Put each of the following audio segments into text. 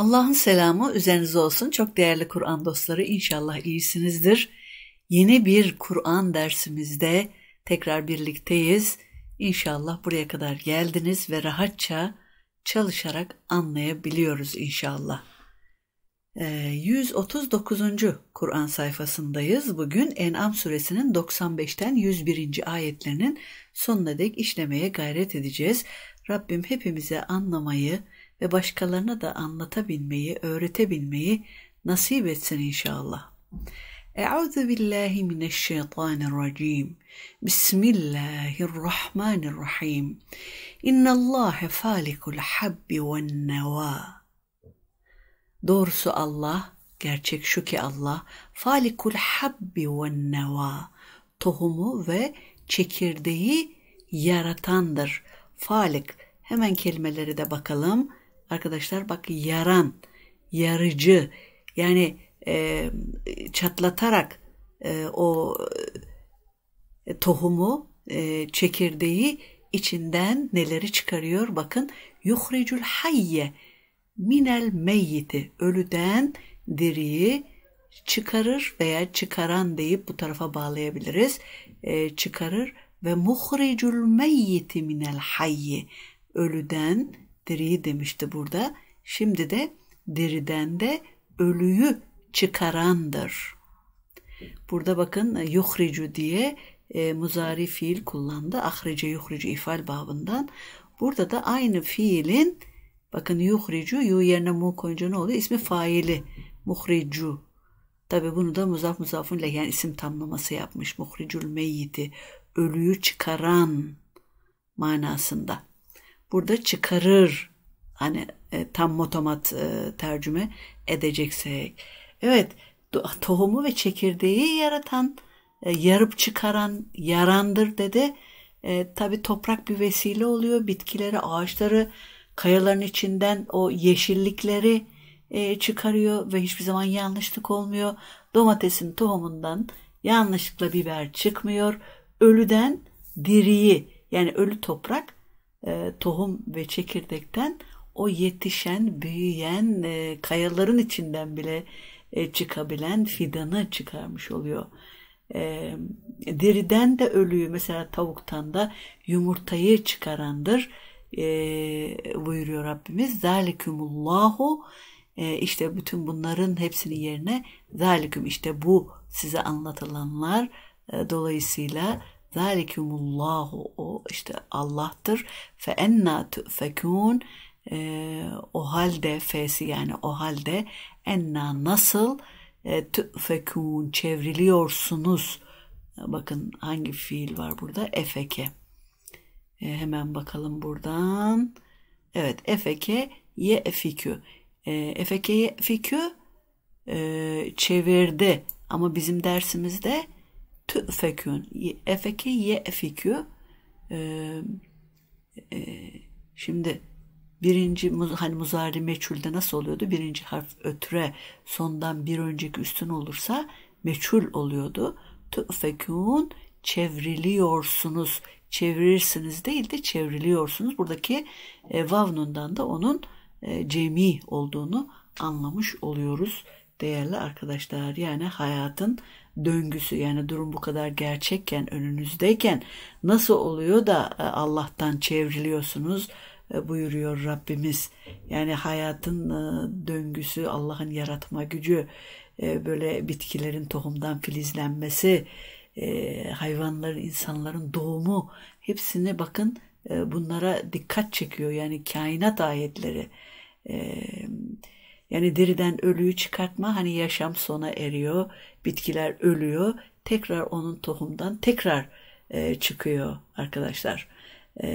Allah'ın selamı üzerinize olsun. Çok değerli Kur'an dostları inşallah iyisinizdir. Yeni bir Kur'an dersimizde tekrar birlikteyiz. İnşallah buraya kadar geldiniz ve rahatça çalışarak anlayabiliyoruz inşallah. 139. Ee, Kur'an sayfasındayız. Bugün En'am suresinin 95'ten 101. ayetlerinin sonuna dek işlemeye gayret edeceğiz. Rabbim hepimize anlamayı, ve başkalarına da anlatabilmeyi, öğretebilmeyi nasip etsin inşallah. Euzu billahi mineşşeytanirracim. Bismillahirrahmanirrahim. İnnallâhe falikul habbi ven nevâ. Doğrusu Allah, gerçek şu ki Allah, falikul habbi ven nevâ. Tohumu ve çekirdeği yaratandır. Falik, hemen kelimelere de bakalım arkadaşlar bak yaran, yarıcı yani e, çatlatarak e, o e, tohumu, e, çekirdeği içinden neleri çıkarıyor? Bakın yuhricul hayye minel meyyiti ölüden diriyi çıkarır veya çıkaran deyip bu tarafa bağlayabiliriz. E, çıkarır ve muhricul meyyiti minel hayyi ölüden diriyi demişti burada. Şimdi de diriden de ölüyü çıkarandır. Burada bakın yuhricu diye e, muzari fiil kullandı. Ahrece yuhricu ifal babından. Burada da aynı fiilin bakın yuhricu yu yerine mu koyunca ne oluyor? İsmi faili. Muhricu. Tabi bunu da muzaf muzafun leh yani isim tamlaması yapmış. Muhricul meyyiti. Ölüyü çıkaran manasında burada çıkarır. Hani e, tam motomat e, tercüme edeceksek. Evet tohumu ve çekirdeği yaratan, e, yarıp çıkaran, yarandır dedi. E, Tabi toprak bir vesile oluyor. Bitkileri, ağaçları, kayaların içinden o yeşillikleri e, çıkarıyor ve hiçbir zaman yanlışlık olmuyor. Domatesin tohumundan yanlışlıkla biber çıkmıyor. Ölüden diriyi yani ölü toprak e, tohum ve çekirdekten o yetişen, büyüyen e, kayaların içinden bile e, çıkabilen fidanı çıkarmış oluyor. E, diriden de ölüyü mesela tavuktan da yumurtayı çıkarandır e, buyuruyor Rabbimiz. Zalikumullahu e, işte bütün bunların hepsinin yerine zalikum işte bu size anlatılanlar e, dolayısıyla Zalikumullahu o işte Allah'tır. Fe enna tüfekûn e, o halde fesi yani o halde enna nasıl e, çevriliyorsunuz. Bakın hangi fiil var burada? Efeke. E, hemen bakalım buradan. Evet efeke ye efikü. E, efeke ye efikü e, çevirdi. Ama bizim dersimizde tüfekün efeke ye efikü ee, e, şimdi birinci hani muzari meçhulde nasıl oluyordu? Birinci harf ötre sondan bir önceki üstün olursa meçhul oluyordu. Tüfekûn çevriliyorsunuz. Çevirirsiniz değil de çevriliyorsunuz. Buradaki e, vavnundan da onun e, cemi olduğunu anlamış oluyoruz değerli arkadaşlar. Yani hayatın döngüsü yani durum bu kadar gerçekken önünüzdeyken nasıl oluyor da e, Allah'tan çevriliyorsunuz e, buyuruyor Rabbimiz. Yani hayatın e, döngüsü, Allah'ın yaratma gücü, böyle bitkilerin tohumdan filizlenmesi, hayvanların, insanların doğumu hepsini bakın bunlara dikkat çekiyor. Yani kainat ayetleri. Evet yani diriden ölüyü çıkartma hani yaşam sona eriyor, bitkiler ölüyor, tekrar onun tohumdan tekrar e, çıkıyor arkadaşlar. E,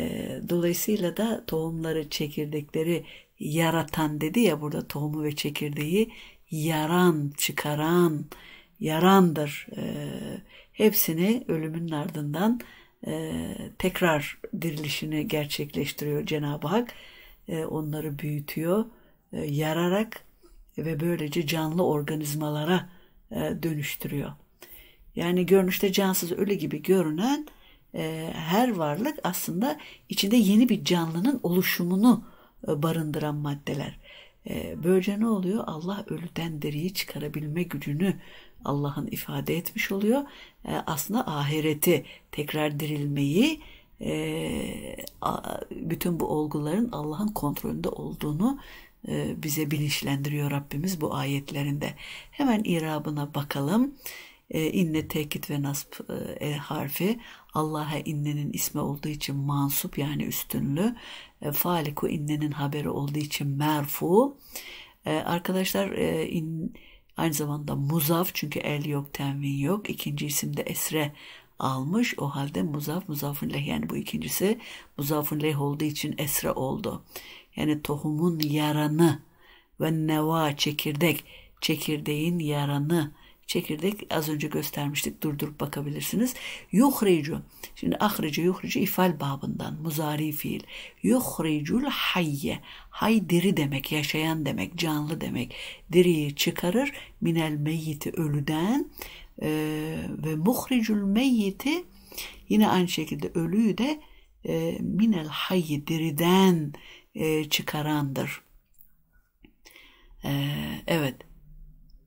dolayısıyla da tohumları, çekirdekleri yaratan dedi ya burada tohumu ve çekirdeği yaran, çıkaran, yarandır. E, hepsini ölümün ardından e, tekrar dirilişini gerçekleştiriyor Cenab-ı Hak. E, onları büyütüyor, e, yararak ve böylece canlı organizmalara e, dönüştürüyor. Yani görünüşte cansız ölü gibi görünen e, her varlık aslında içinde yeni bir canlının oluşumunu e, barındıran maddeler. Böylece ne oluyor? Allah ölüden deriyi çıkarabilme gücünü Allah'ın ifade etmiş oluyor. Aslında ahireti tekrar dirilmeyi bütün bu olguların Allah'ın kontrolünde olduğunu e, bize bilinçlendiriyor Rabbimiz bu ayetlerinde. Hemen irabına bakalım. E, inne tekit ve nasp e, e, harfi Allah'a innenin ismi olduğu için mansup yani üstünlü. E, faliku innenin haberi olduğu için merfu. arkadaşlar in, aynı zamanda muzaf çünkü el yok tenvin yok. İkinci isimde esre almış. O halde muzaf muzafun leh yani bu ikincisi muzafun leh olduğu için esre oldu yani tohumun yaranı ve neva çekirdek çekirdeğin yaranı çekirdek az önce göstermiştik durdurup bakabilirsiniz. Yuhricu şimdi ahricu yuhricu ifal babından muzari fiil. Yuhricul hayye hay diri demek yaşayan demek canlı demek diriyi çıkarır minel meyyiti ölüden e, ve muhricul meyyiti yine aynı şekilde ölüyü de e, minel hayyi diriden e, çıkarandır. E, evet.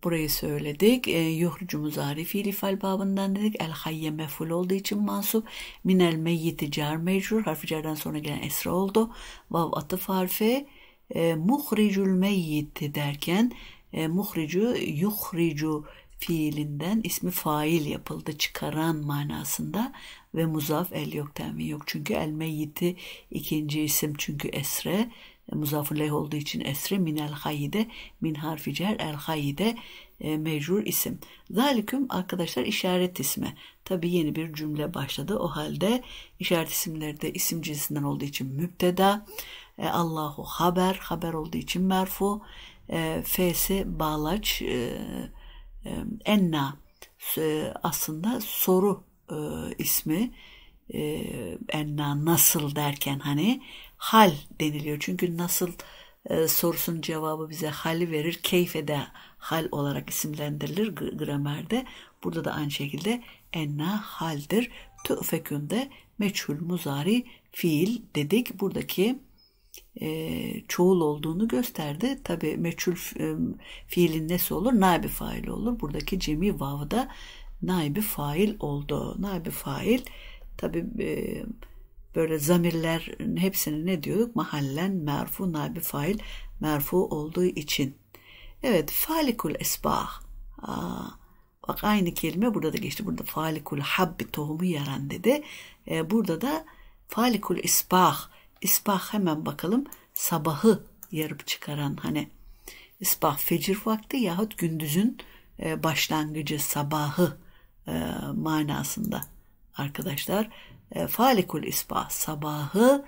Burayı söyledik. E, Yuhrucu muzarifi lifal babından dedik. El hayye meful olduğu için mansup. Minel meyyiti car mecrur. Harfi cardan sonra gelen esra oldu. Vav atıf harfi. E, muhricul meyyiti derken e, muhricu yuhricu fiilinden ismi fail yapıldı çıkaran manasında ve muzaf el yok temin yok çünkü el meyyiti ikinci isim çünkü esre e, muzafun leh olduğu için esre min el hayide min harfi cer el hayide e, mecrur isim. Zaliküm arkadaşlar işaret ismi. Tabi yeni bir cümle başladı. O halde işaret isimlerde isim cinsinden olduğu için müpteda. E, Allahu haber, haber olduğu için merfu. E, F'si bağlaç, e, Enna e, aslında soru e, ismi e, enna nasıl derken hani hal deniliyor. Çünkü nasıl e, sorusunun cevabı bize hali verir. Keyfe de hal olarak isimlendirilir gramerde. Burada da aynı şekilde enna haldir. tüfekünde de meçhul muzari fiil dedik. Buradaki e, çoğul olduğunu gösterdi. Tabi meçhul e, fiilin nesi olur? Naibi fail olur. Buradaki cemi vavda naibi fail oldu. Naibi fail tabi e, böyle zamirler hepsini ne diyorduk? Mahallen merfu naibi fail merfu olduğu için. Evet falikul esbah. Aa, bak aynı kelime burada da geçti. Burada falikul habbi tohumu yaran dedi. E, burada da falikul isbah İsbah hemen bakalım sabahı yarıp çıkaran hani isbah fecir vakti yahut gündüzün e, başlangıcı sabahı e, manasında arkadaşlar. E, Falikul isbah sabahı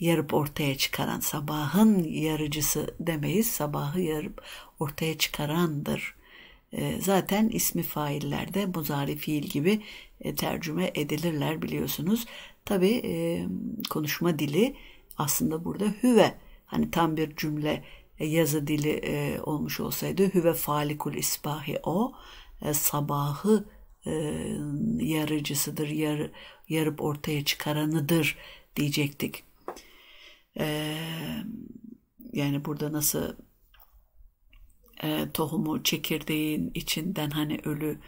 yarıp ortaya çıkaran sabahın yarıcısı demeyiz sabahı yarıp ortaya çıkarandır. Zaten ismi faillerde muzari fiil gibi tercüme edilirler biliyorsunuz. Tabi e, konuşma dili aslında burada hüve hani tam bir cümle e, yazı dili e, olmuş olsaydı hüve falikul isbahi o e, sabahı e, yarıcısıdır yar, yarıp ortaya çıkaranıdır diyecektik. E, yani burada nasıl e, tohumu çekirdeğin içinden hani ölü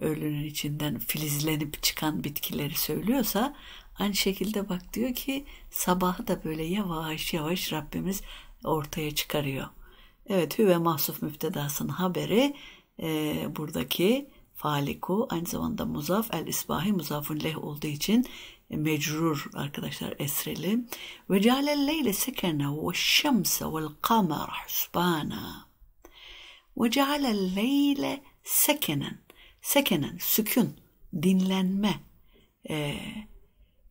ölünün içinden filizlenip çıkan bitkileri söylüyorsa Aynı şekilde bak diyor ki sabahı da böyle yavaş yavaş Rabbimiz ortaya çıkarıyor. Evet hüve mahsuf müftedasının haberi e, buradaki faliku aynı zamanda muzaf el isbahi muzafun leh olduğu için mecrur arkadaşlar esreli. Ve cealel leyle sekene ve şemse vel kamera husbana. Ve cealel leyle sekenen. Sekenen, sükün dinlenme. Ee,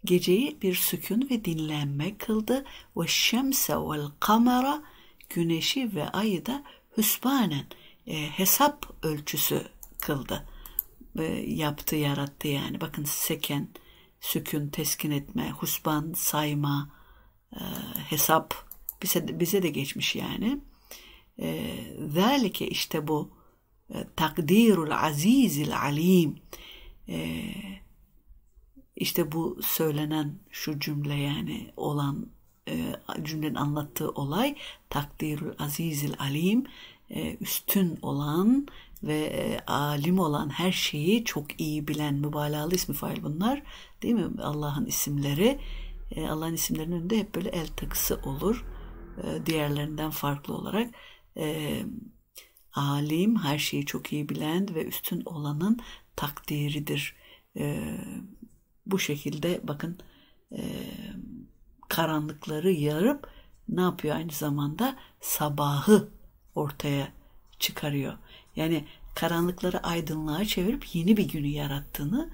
geceyi bir sükun ve dinlenme kıldı ve şemse vel kamera güneşi ve ayı da hüsbanen e, hesap ölçüsü kıldı. E, yaptı, yarattı yani. Bakın seken, sükun, teskin etme, husban, sayma, e, hesap bize, bize de geçmiş yani. E, zalike işte bu e, takdirul azizil alim. Eee işte bu söylenen şu cümle yani olan e, cümlenin anlattığı olay takdirül azizil alim e, üstün olan ve e, alim olan her şeyi çok iyi bilen mübalağalı ismi fail bunlar değil mi Allah'ın isimleri e, Allah'ın isimlerinin önünde hep böyle el takısı olur e, diğerlerinden farklı olarak e, alim her şeyi çok iyi bilen ve üstün olanın takdiridir e, bu şekilde bakın e, karanlıkları yarıp ne yapıyor aynı zamanda sabahı ortaya çıkarıyor. Yani karanlıkları aydınlığa çevirip yeni bir günü yarattığını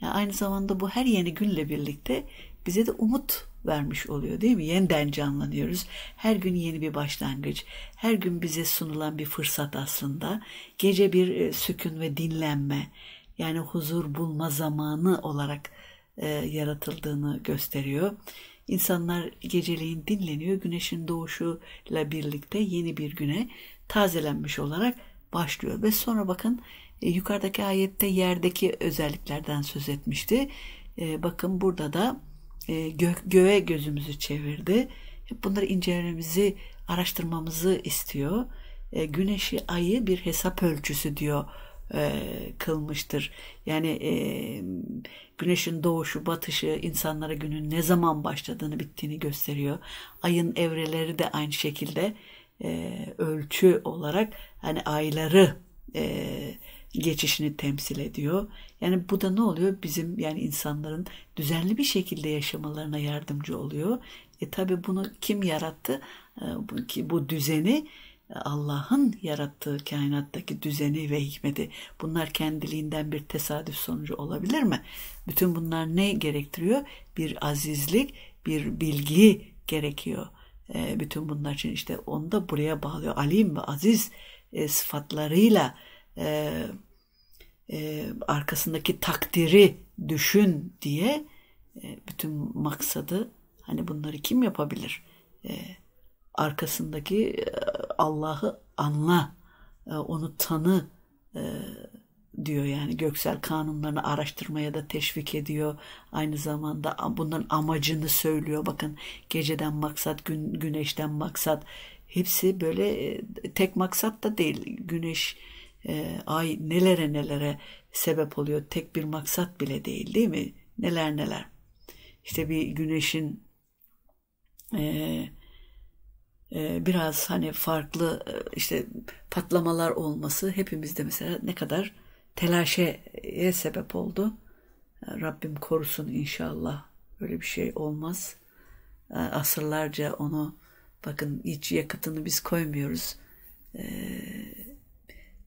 yani aynı zamanda bu her yeni günle birlikte bize de umut vermiş oluyor değil mi? Yeniden canlanıyoruz. Her gün yeni bir başlangıç. Her gün bize sunulan bir fırsat aslında. Gece bir e, sükun ve dinlenme yani huzur bulma zamanı olarak e, yaratıldığını gösteriyor. İnsanlar geceliğin dinleniyor. Güneşin doğuşuyla birlikte yeni bir güne tazelenmiş olarak başlıyor. Ve sonra bakın e, yukarıdaki ayette yerdeki özelliklerden söz etmişti. E, bakın burada da e, gö- göğe gözümüzü çevirdi. Hep bunları incelememizi, araştırmamızı istiyor. E, güneşi, ayı bir hesap ölçüsü diyor e, kılmıştır. Yani e, güneşin doğuşu, batışı insanlara günün ne zaman başladığını, bittiğini gösteriyor. Ayın evreleri de aynı şekilde e, ölçü olarak hani ayları e, geçişini temsil ediyor. Yani bu da ne oluyor? Bizim yani insanların düzenli bir şekilde yaşamalarına yardımcı oluyor. E tabi bunu kim yarattı? E, bu, bu düzeni Allah'ın yarattığı kainattaki düzeni ve hikmeti bunlar kendiliğinden bir tesadüf sonucu olabilir mi? Bütün bunlar ne gerektiriyor? Bir azizlik, bir bilgi gerekiyor. Ee, bütün bunlar için işte onu da buraya bağlıyor. Alim ve aziz e, sıfatlarıyla e, e, arkasındaki takdiri düşün diye bütün maksadı hani bunları kim yapabilir? E, arkasındaki Allah'ı anla, onu tanı diyor yani göksel kanunlarını araştırmaya da teşvik ediyor. Aynı zamanda bunların amacını söylüyor. Bakın geceden maksat, gün, güneşten maksat. Hepsi böyle tek maksat da değil. Güneş, e, ay nelere nelere sebep oluyor. Tek bir maksat bile değil değil mi? Neler neler. İşte bir güneşin e, ee, biraz hani farklı e, işte patlamalar olması hepimizde mesela ne kadar telaşeye sebep oldu. Rabbim korusun inşallah böyle bir şey olmaz. Ee, asırlarca onu bakın hiç yakıtını biz koymuyoruz. Ee,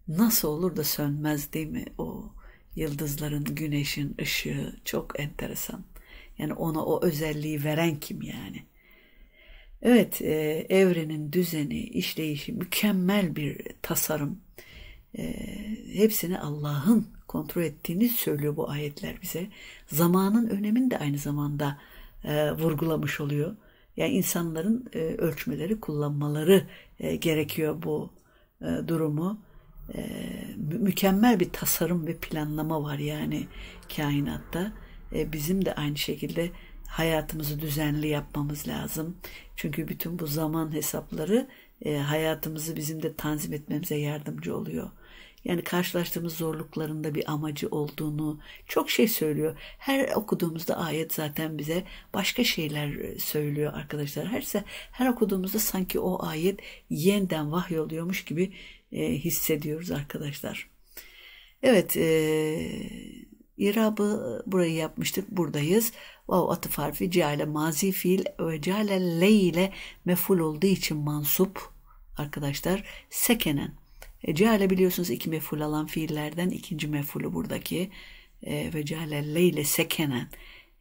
nasıl olur da sönmez değil mi o yıldızların, güneşin ışığı çok enteresan. Yani ona o özelliği veren kim yani? Evet, e, evrenin düzeni, işleyişi mükemmel bir tasarım. E, hepsini Allah'ın kontrol ettiğini söylüyor bu ayetler bize. Zamanın önemini de aynı zamanda e, vurgulamış oluyor. Yani insanların e, ölçmeleri, kullanmaları e, gerekiyor bu e, durumu. E, mükemmel bir tasarım ve planlama var yani kainatta. E, bizim de aynı şekilde hayatımızı düzenli yapmamız lazım. Çünkü bütün bu zaman hesapları e, hayatımızı bizim de tanzim etmemize yardımcı oluyor. Yani karşılaştığımız zorluklarında bir amacı olduğunu çok şey söylüyor. Her okuduğumuzda ayet zaten bize başka şeyler e, söylüyor arkadaşlar. Herse her okuduğumuzda sanki o ayet yeniden vahyoluyormuş gibi e, hissediyoruz arkadaşlar. Evet, e, İrabı e, burayı yapmıştık. Buradayız. Vav atıf harfi ceale mazi fiil ve ceale le ile meful olduğu için mansup arkadaşlar sekenen. E, ceale biliyorsunuz iki meful alan fiillerden ikinci mefulu buradaki e, ve ceale le ile sekenen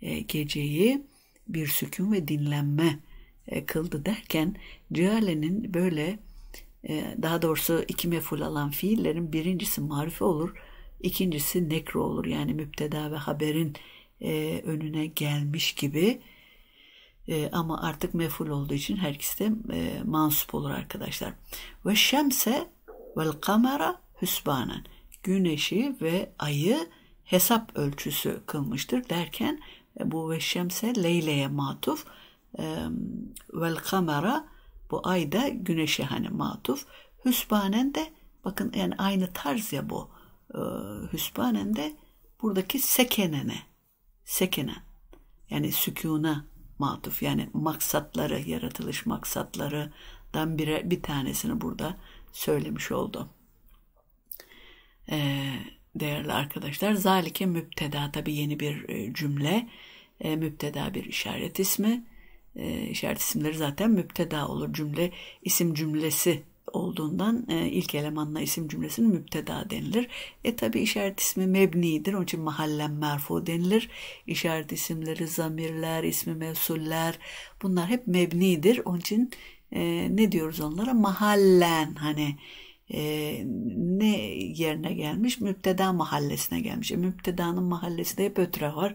e, geceyi bir sükun ve dinlenme e, kıldı derken cealenin böyle e, daha doğrusu iki meful alan fiillerin birincisi marife olur İkincisi nekro olur yani müpteda ve haberin e, önüne gelmiş gibi e, ama artık meful olduğu için her de e, mansup olur arkadaşlar. Ve şemse vel kamera hüsbanen güneşi ve ayı hesap ölçüsü kılmıştır derken e, bu ve şemse leyleye matuf e, vel kamera bu ayda güneşe hani matuf hüsbanen de bakın yani aynı tarz ya bu e, Hüspane'nde buradaki sekenene, sekenen yani sükuna matuf yani maksatları, yaratılış maksatlarıdan bire, bir tanesini burada söylemiş oldu. E, değerli arkadaşlar, zalike müpteda tabi yeni bir e, cümle, e, müpteda bir işaret ismi. E, işaret isimleri zaten müpteda olur cümle, isim cümlesi olduğundan e, ilk elemanla isim cümlesinin müpteda denilir. E tabi işaret ismi mebnidir. Onun için mahallen merfu denilir. İşaret isimleri, zamirler, ismi mevsuller bunlar hep mebnidir. Onun için e, ne diyoruz onlara? Mahallen hani e, ne yerine gelmiş? Müpteda mahallesine gelmiş. E, müptedanın mahallesinde hep ötre var.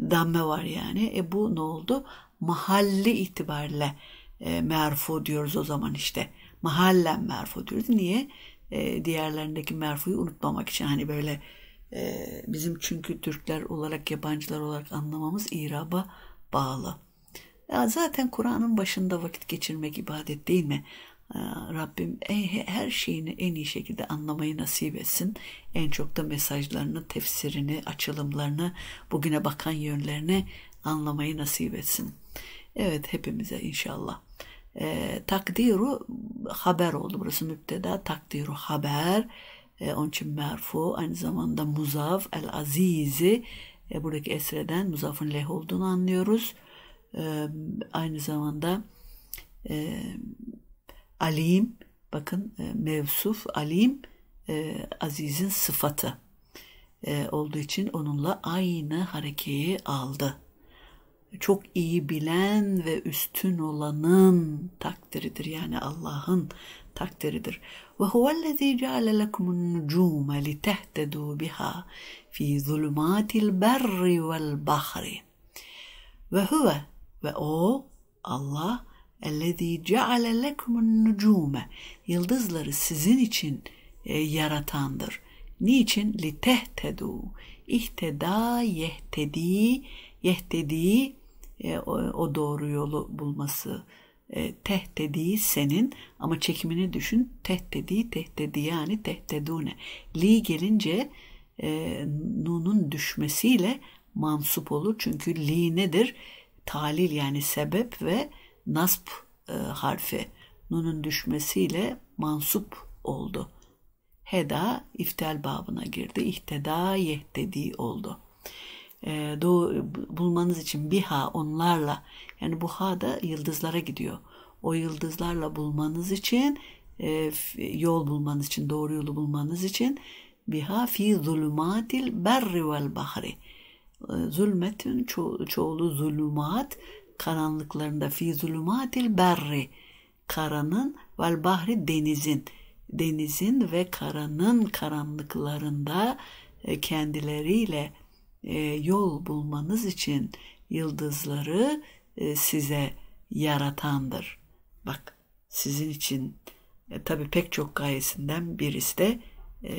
Damme var yani. E, bu ne oldu? Mahalli itibariyle e, merfu diyoruz o zaman işte mahallen merfu diyoruz. Niye? E, diğerlerindeki merfuyu unutmamak için hani böyle e, bizim çünkü Türkler olarak yabancılar olarak anlamamız iraba bağlı. Ya zaten Kur'an'ın başında vakit geçirmek ibadet değil mi? E, Rabbim e, her şeyini en iyi şekilde anlamayı nasip etsin. En çok da mesajlarını, tefsirini, açılımlarını, bugüne bakan yönlerini anlamayı nasip etsin. Evet hepimize inşallah. E, takdiru haber oldu. Burası müpteda. Takdiru haber. E, onun için merfu. Aynı zamanda muzaf el azizi. E, ee, buradaki esreden muzafın leh olduğunu anlıyoruz. E, aynı zamanda e, alim bakın e, mevsuf alim e, azizin sıfatı e, olduğu için onunla aynı harekeyi aldı çok iyi bilen ve üstün olanın takdiridir. Yani Allah'ın takdiridir. Ve huvellezî ceale lekumun nucûme litehtedû biha fî zulumâtil berri vel bahri. Ve huve ve o Allah ellezî ceale lekumun nucûme yıldızları sizin için e, yaratandır. Niçin? li Litehtedû. İhteda yehtedi yehtedi e, o, o doğru yolu bulması. E, tehtediği senin ama çekimini düşün. Tehtediği tehtedi yani tehtedune. Li gelince e, nunun düşmesiyle mansup olur. Çünkü li nedir? Talil yani sebep ve nasp e, harfi. Nunun düşmesiyle mansup oldu. Heda iftel babına girdi. İhteda yehtedi oldu.'' e, ee, doğu, bulmanız için bir ha onlarla yani bu ha da yıldızlara gidiyor. O yıldızlarla bulmanız için e, yol bulmanız için doğru yolu bulmanız için bir ha fi zulmatil berri vel bahri ee, zulmetin ço- çoğulu zulümat karanlıklarında fi zulümatil berri karanın vel bahri denizin denizin ve karanın karanlıklarında e, kendileriyle e, yol bulmanız için yıldızları e, size yaratandır. Bak sizin için e, tabii pek çok gayesinden birisi de e,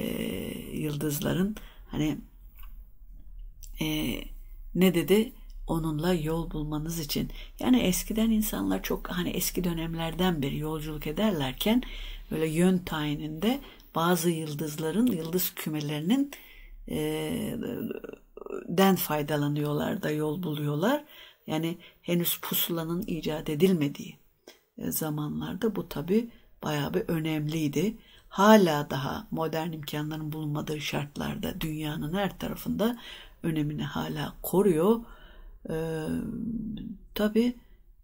yıldızların hani ne dedi? onunla yol bulmanız için. Yani eskiden insanlar çok hani eski dönemlerden beri yolculuk ederlerken böyle yön tayininde bazı yıldızların, yıldız kümelerinin den faydalanıyorlar da yol buluyorlar. Yani henüz pusulanın icat edilmediği e, zamanlarda bu tabi bayağı bir önemliydi. Hala daha modern imkanların bulunmadığı şartlarda dünyanın her tarafında önemini hala koruyor. Ee, tabi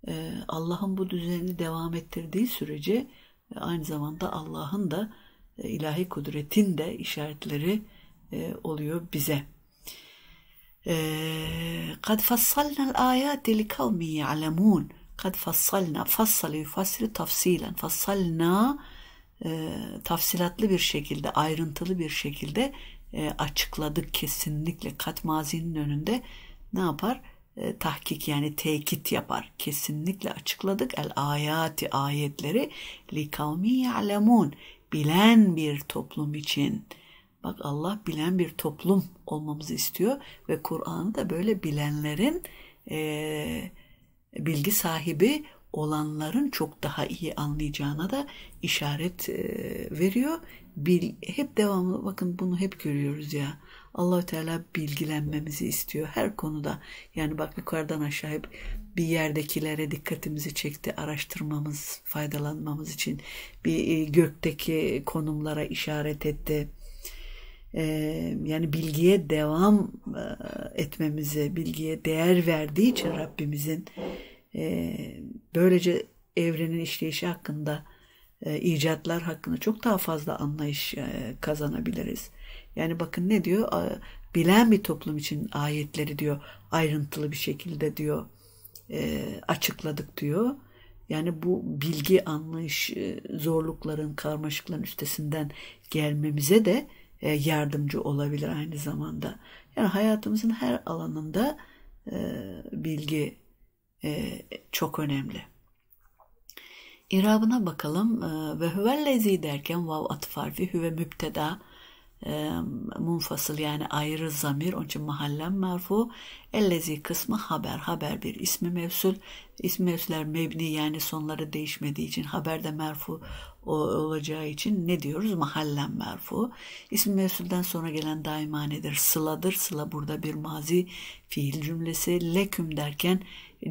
e, Allah'ın bu düzeni devam ettirdiği sürece e, aynı zamanda Allah'ın da e, ilahi kudretin de işaretleri e, oluyor bize. قد فصلنا الآيات لقوم يعلمون قد فصلنا fassale yufasiru tafsilen fassalna e, tafsilatlı bir şekilde ayrıntılı bir şekilde e, açıkladık kesinlikle kat mazinin önünde ne yapar e, tahkik yani tekit yapar kesinlikle açıkladık el ayati ayetleri li kavmi ya'lemun bilen bir toplum için Bak Allah bilen bir toplum olmamızı istiyor ve Kur'an'ı da böyle bilenlerin e, bilgi sahibi olanların çok daha iyi anlayacağına da işaret e, veriyor. Bil, hep devamlı bakın bunu hep görüyoruz ya. allah Teala bilgilenmemizi istiyor her konuda. Yani bak yukarıdan aşağı hep bir yerdekilere dikkatimizi çekti. Araştırmamız, faydalanmamız için bir e, gökteki konumlara işaret etti yani bilgiye devam etmemize, bilgiye değer verdiği için Rabbimizin böylece evrenin işleyişi hakkında, icatlar hakkında çok daha fazla anlayış kazanabiliriz. Yani bakın ne diyor? Bilen bir toplum için ayetleri diyor ayrıntılı bir şekilde diyor açıkladık diyor. Yani bu bilgi anlayış zorlukların, karmaşıkların üstesinden gelmemize de e, yardımcı olabilir aynı zamanda. Yani hayatımızın her alanında e, bilgi e, çok önemli. İrabına bakalım. Ve hüvellezi derken vav atfarfi hüve mübteda munfasıl yani ayrı zamir onun için mahallen merfu ellezi kısmı haber haber bir ismi mevsul ismi mevsuller mebni yani sonları değişmediği için haber de merfu olacağı için ne diyoruz mahallen merfu ismi mevsulden sonra gelen daimanedir sıladır sıla burada bir mazi fiil cümlesi leküm derken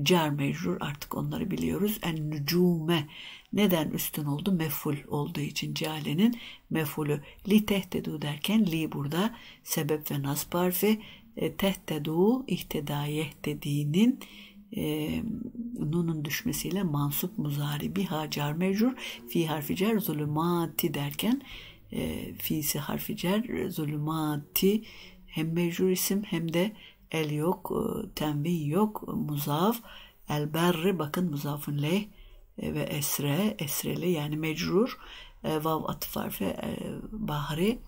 cer mecrur artık onları biliyoruz en nücume neden üstün oldu? Meful olduğu için cehalenin mefulu Li tehtedu derken li burada sebep ve nasb harfi. E, tehtedu ihteda yehtediğinin e, nunun düşmesiyle mansup muzari biha hacar mecrur fi harfi cer zulümati derken e, fiisi harfi cer zulümati hem mecrur isim hem de el yok, e, tenvi yok, muzaf, el berri bakın muzafın leh e, ve esre, esreli yani mecrur e, vav atıf harfi e, bahri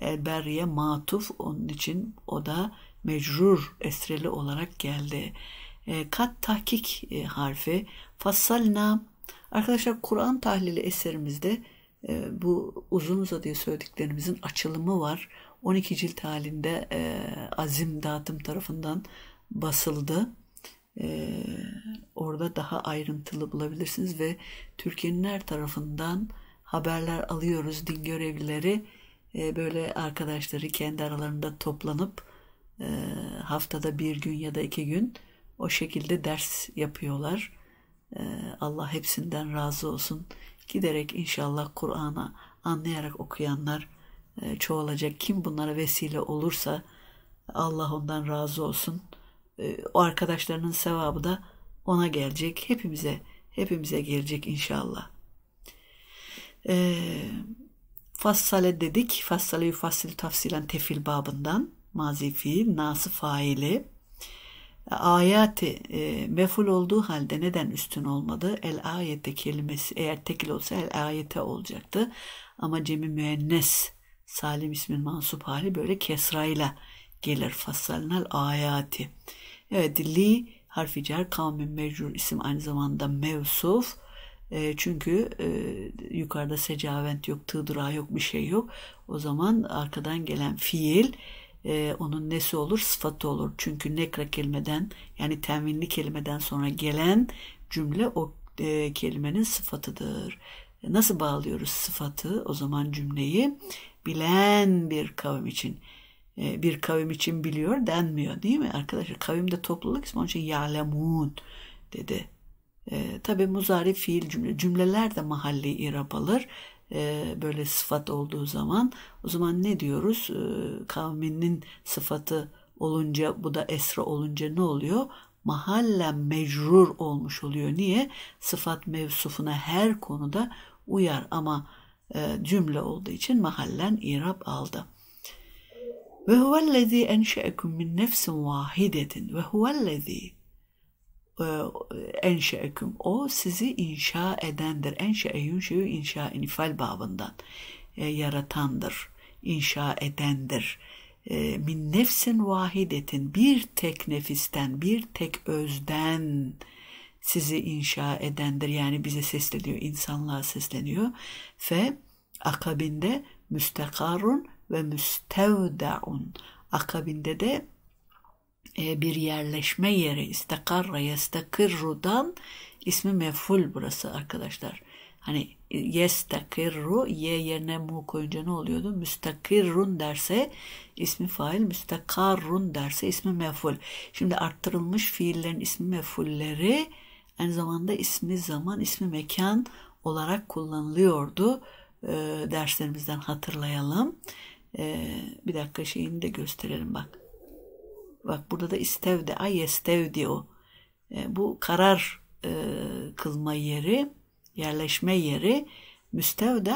Elberriye matuf onun için o da mecrur esreli olarak geldi. E, kat tahkik e, harfi fassalna arkadaşlar Kur'an tahlili eserimizde e, bu uzun uzadıya söylediklerimizin açılımı var. 12 cilt halinde e, Azim Dağıtım tarafından basıldı. Ee, orada daha ayrıntılı bulabilirsiniz ve Türkiye'nin her tarafından haberler alıyoruz. Din görevlileri ee, böyle arkadaşları kendi aralarında toplanıp e, haftada bir gün ya da iki gün o şekilde ders yapıyorlar. Ee, Allah hepsinden razı olsun. Giderek inşallah Kur'an'a anlayarak okuyanlar e, çoğalacak. Kim bunlara vesile olursa Allah ondan razı olsun.'' Ee, o arkadaşlarının sevabı da ona gelecek. Hepimize, hepimize gelecek inşallah. E, fassale dedik. Fassale yufassil tafsilen tefil babından. Mazi fiil, nası faili. Ayati e, meful olduğu halde neden üstün olmadı? El ayete kelimesi eğer tekil olsa el ayete olacaktı. Ama cemi müennes salim ismin mansup hali böyle kesrayla gelir. Fassalnel ayati. Evet li harfi cer kavmin mecrur isim aynı zamanda mevsuf. E, çünkü e, yukarıda secavent yok, tığdura yok, bir şey yok. O zaman arkadan gelen fiil e, onun nesi olur? Sıfatı olur. Çünkü nekra kelimeden yani tenvinli kelimeden sonra gelen cümle o e, kelimenin sıfatıdır. Nasıl bağlıyoruz sıfatı o zaman cümleyi? Bilen bir kavim için e, bir kavim için biliyor denmiyor değil mi arkadaşlar? Kavim de topluluk ismi onun için yalemun dedi. E, Tabi muzari fiil cümle, cümleler de mahalli irap alır. E, böyle sıfat olduğu zaman o zaman ne diyoruz? E, kavminin sıfatı olunca bu da esra olunca ne oluyor? Mahallen mecrur olmuş oluyor. Niye? Sıfat mevsufuna her konuda uyar ama e, cümle olduğu için mahallen irap aldı. Ve huvellezî enşe'ekum min nefsin vahidetin ve huvellezî enşe'ekum. O sizi inşa edendir. Enşe'e yunşe'ü inşa infal babından e, yaratandır. İnşa edendir. E, min nefsin vahidetin bir tek nefisten, bir tek özden sizi inşa edendir. Yani bize sesleniyor, insanlığa sesleniyor. Ve akabinde müstekarun ve müstevdaun akabinde de e, bir yerleşme yeri istakarra yestakirru'dan ismi meful burası arkadaşlar. Hani yestakirru ye yerine mu koyunca ne oluyordu? Müstakirrun derse ismi fail, müstakarrun derse ismi meful. Şimdi arttırılmış fiillerin ismi mefulleri aynı zamanda ismi zaman, ismi mekan olarak kullanılıyordu. E, derslerimizden hatırlayalım. Ee, bir dakika şeyini de gösterelim bak. Bak burada da istevde, ay istevdi o. E, ee, bu karar e, kılma yeri, yerleşme yeri müstevde,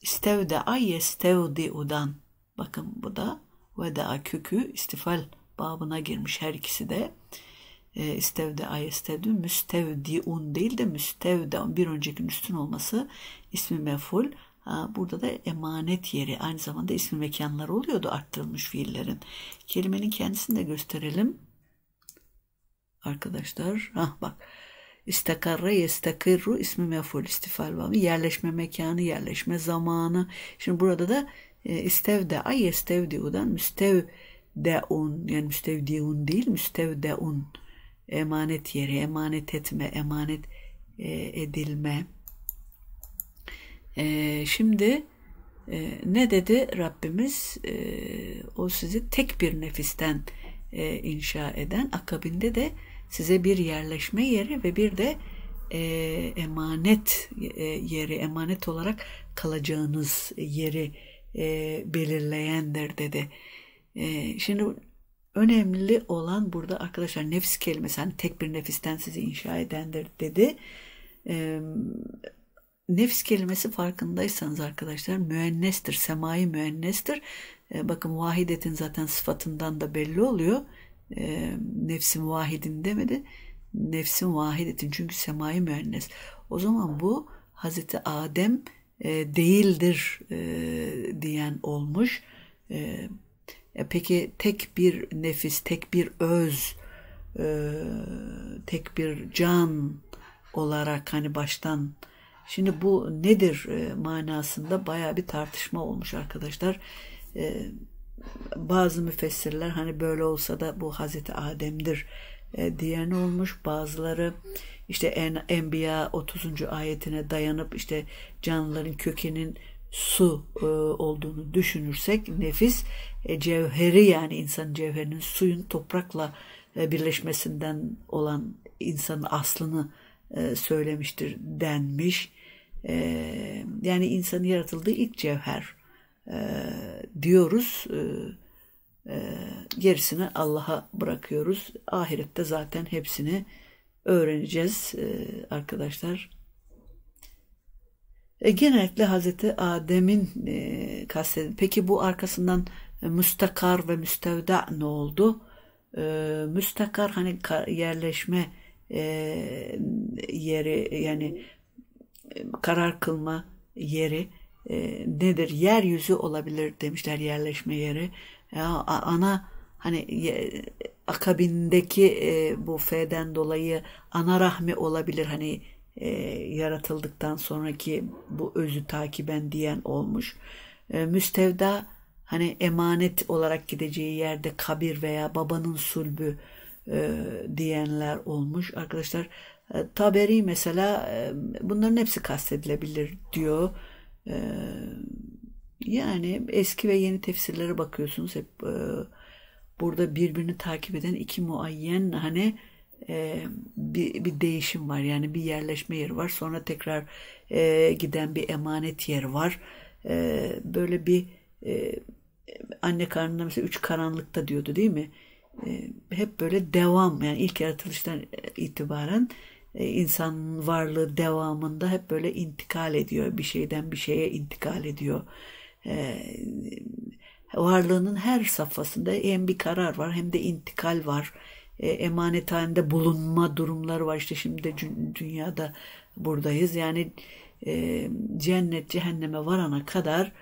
istevde, ay istevdi udan. Bakın bu da veda kökü istifal babına girmiş her ikisi de. E, ee, istevde, ay Müstevdi müstevdiun değil de müstevde bir öncekinin üstün olması ismi meful. Burada da emanet yeri aynı zamanda isim mekanlar oluyordu arttırılmış fiillerin. Kelimenin kendisini de gösterelim. Arkadaşlar ha bak İstakarra yestakirru ismi meful istifal var. Yerleşme mekanı, yerleşme zamanı. Şimdi burada da e, istevdea yestevdiudan müstevdeun yani müstevdiun değil müstevdeun emanet yeri, emanet etme, emanet e, edilme e, şimdi e, ne dedi Rabbimiz? E, o sizi tek bir nefisten e, inşa eden. Akabinde de size bir yerleşme yeri ve bir de e, emanet e, yeri, emanet olarak kalacağınız yeri e, belirleyendir dedi. E, şimdi önemli olan burada arkadaşlar nefis kelimesi hani tek bir nefisten sizi inşa edendir dedi. E, Nefs kelimesi farkındaysanız arkadaşlar müennestir. Semai müennestir. E, bakın vahidetin zaten sıfatından da belli oluyor. E, nefsin vahidin demedi. Nefsin vahidetin çünkü semai müennes. O zaman bu Hazreti Adem e, değildir e, diyen olmuş. E, e, peki tek bir nefis, tek bir öz, e, tek bir can olarak hani baştan Şimdi bu nedir e, manasında baya bir tartışma olmuş arkadaşlar. E, bazı müfessirler hani böyle olsa da bu Hazreti Adem'dir e, diyen olmuş. Bazıları işte en, Enbiya 30. ayetine dayanıp işte canlıların kökenin su olduğunu düşünürsek nefis cevheri yani insan cevherinin suyun toprakla birleşmesinden olan insanın aslını söylemiştir denmiş. Ee, yani insanı yaratıldığı ilk cevher e, diyoruz. Ee, e, gerisini Allah'a bırakıyoruz. Ahirette zaten hepsini öğreneceğiz e, arkadaşlar. E, genellikle Hazreti Adem'in e, Peki bu arkasından e, müstakar ve müstevda ne oldu? E, müstakar hani yerleşme yeri yani karar kılma yeri e, nedir? Yeryüzü olabilir demişler yerleşme yeri. Ya, ana hani akabindeki e, bu F'den dolayı ana rahmi olabilir. Hani e, yaratıldıktan sonraki bu özü takiben diyen olmuş. E, müstevda hani emanet olarak gideceği yerde kabir veya babanın sulbü e, diyenler olmuş. Arkadaşlar e, Taberi mesela e, bunların hepsi kastedilebilir diyor. E, yani eski ve yeni tefsirlere bakıyorsunuz hep burada birbirini takip eden iki muayyen hani bir, bir değişim var yani bir yerleşme yeri var sonra tekrar giden bir emanet yeri var böyle bir anne karnında mesela üç karanlıkta diyordu değil mi hep böyle devam yani ilk yaratılıştan itibaren e, insanın varlığı devamında hep böyle intikal ediyor. Bir şeyden bir şeye intikal ediyor. E, varlığının her safhasında hem bir karar var hem de intikal var. E, Emanethanede bulunma durumları var. işte şimdi de dünyada buradayız. Yani cennet cehenneme varana kadar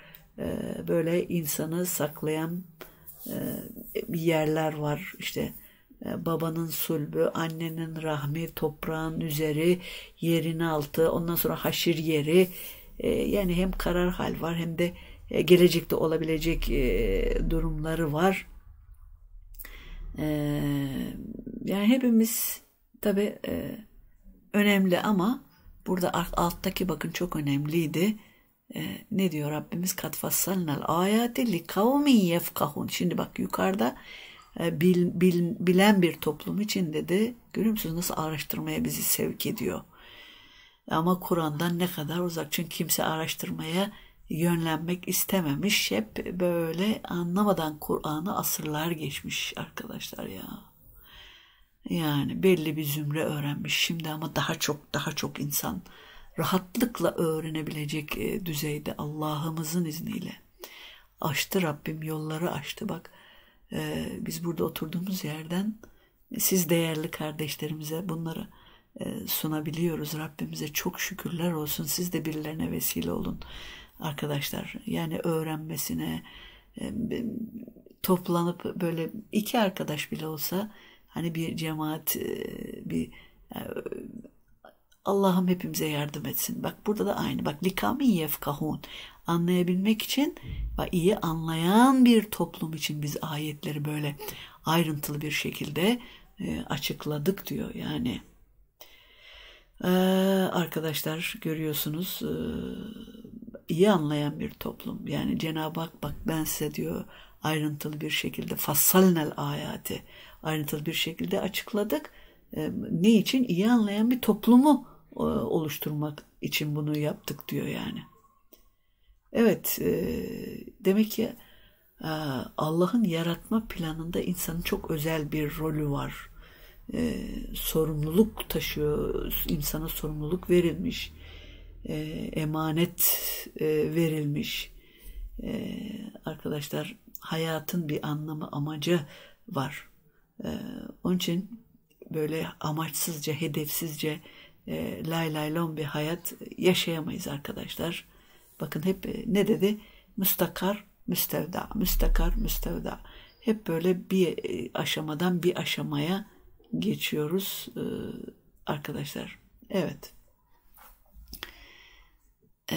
böyle insanı saklayan yerler var. işte ee, babanın sulbü, annenin rahmi, toprağın üzeri, yerin altı, ondan sonra haşir yeri. Ee, yani hem karar hal var hem de e, gelecekte olabilecek e, durumları var. Ee, yani hepimiz tabi e, önemli ama burada alttaki bakın çok önemliydi. Ne diyor Rabbimiz? Katfassalnal ayati li kavmin yefkahun. Şimdi bak yukarıda e, bil, bil, bilen bir toplum içinde de görüyor nasıl araştırmaya bizi sevk ediyor. Ama Kur'an'dan ne kadar uzak çünkü kimse araştırmaya yönlenmek istememiş hep böyle anlamadan Kur'an'ı asırlar geçmiş arkadaşlar ya. Yani belli bir zümre öğrenmiş şimdi ama daha çok daha çok insan rahatlıkla öğrenebilecek e, düzeyde Allah'ımızın izniyle. Açtı Rabbim yolları açtı bak e, biz burada oturduğumuz yerden siz değerli kardeşlerimize bunları e, sunabiliyoruz. Rabbimize çok şükürler olsun. Siz de birilerine vesile olun arkadaşlar. Yani öğrenmesine e, toplanıp böyle iki arkadaş bile olsa hani bir cemaat e, bir e, Allah'ım hepimize yardım etsin. Bak burada da aynı. Bak likami yefkahun. Anlayabilmek için ve iyi anlayan bir toplum için biz ayetleri böyle ayrıntılı bir şekilde e, açıkladık diyor yani. E, arkadaşlar görüyorsunuz e, iyi anlayan bir toplum. Yani Cenab-ı Hak bak ben size diyor ayrıntılı bir şekilde fassalnel ayati ayrıntılı bir şekilde açıkladık. ne için? iyi anlayan bir toplumu e, oluşturmak için bunu yaptık diyor yani. Evet, e, demek ki e, Allah'ın yaratma planında insanın çok özel bir rolü var. Sorumluluk taşıyor, insana sorumluluk verilmiş, emanet verilmiş. Arkadaşlar hayatın bir anlamı, amacı var. Onun için böyle amaçsızca, hedefsizce e, lay lay lon bir hayat yaşayamayız arkadaşlar. Bakın hep e, ne dedi? Müstakar, müstevda, müstakar, müstevda. Hep böyle bir e, aşamadan bir aşamaya geçiyoruz e, arkadaşlar. Evet. E,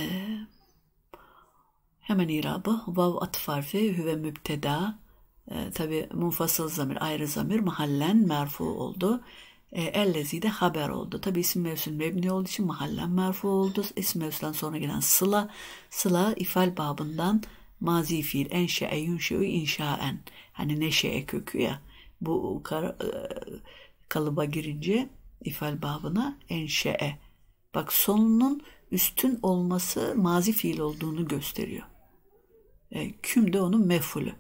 hemen irabı. Vav atf harfi, hüve mübteda. E, ee, tabi munfasıl zamir, ayrı zamir mahallen merfu oldu. E, ellezi de haber oldu. Tabi isim mevsul mebni olduğu için mahallen merfu oldu. İsim mevsulden sonra gelen sıla. Sıla ifal babından mazi fiil. Enşe'e yunşe'ü inşaen. Hani neşe'e kökü ya. Bu kar, e, kalıba girince ifal babına enşe'e. Bak sonunun üstün olması mazi fiil olduğunu gösteriyor. E, küm de onun mefulü.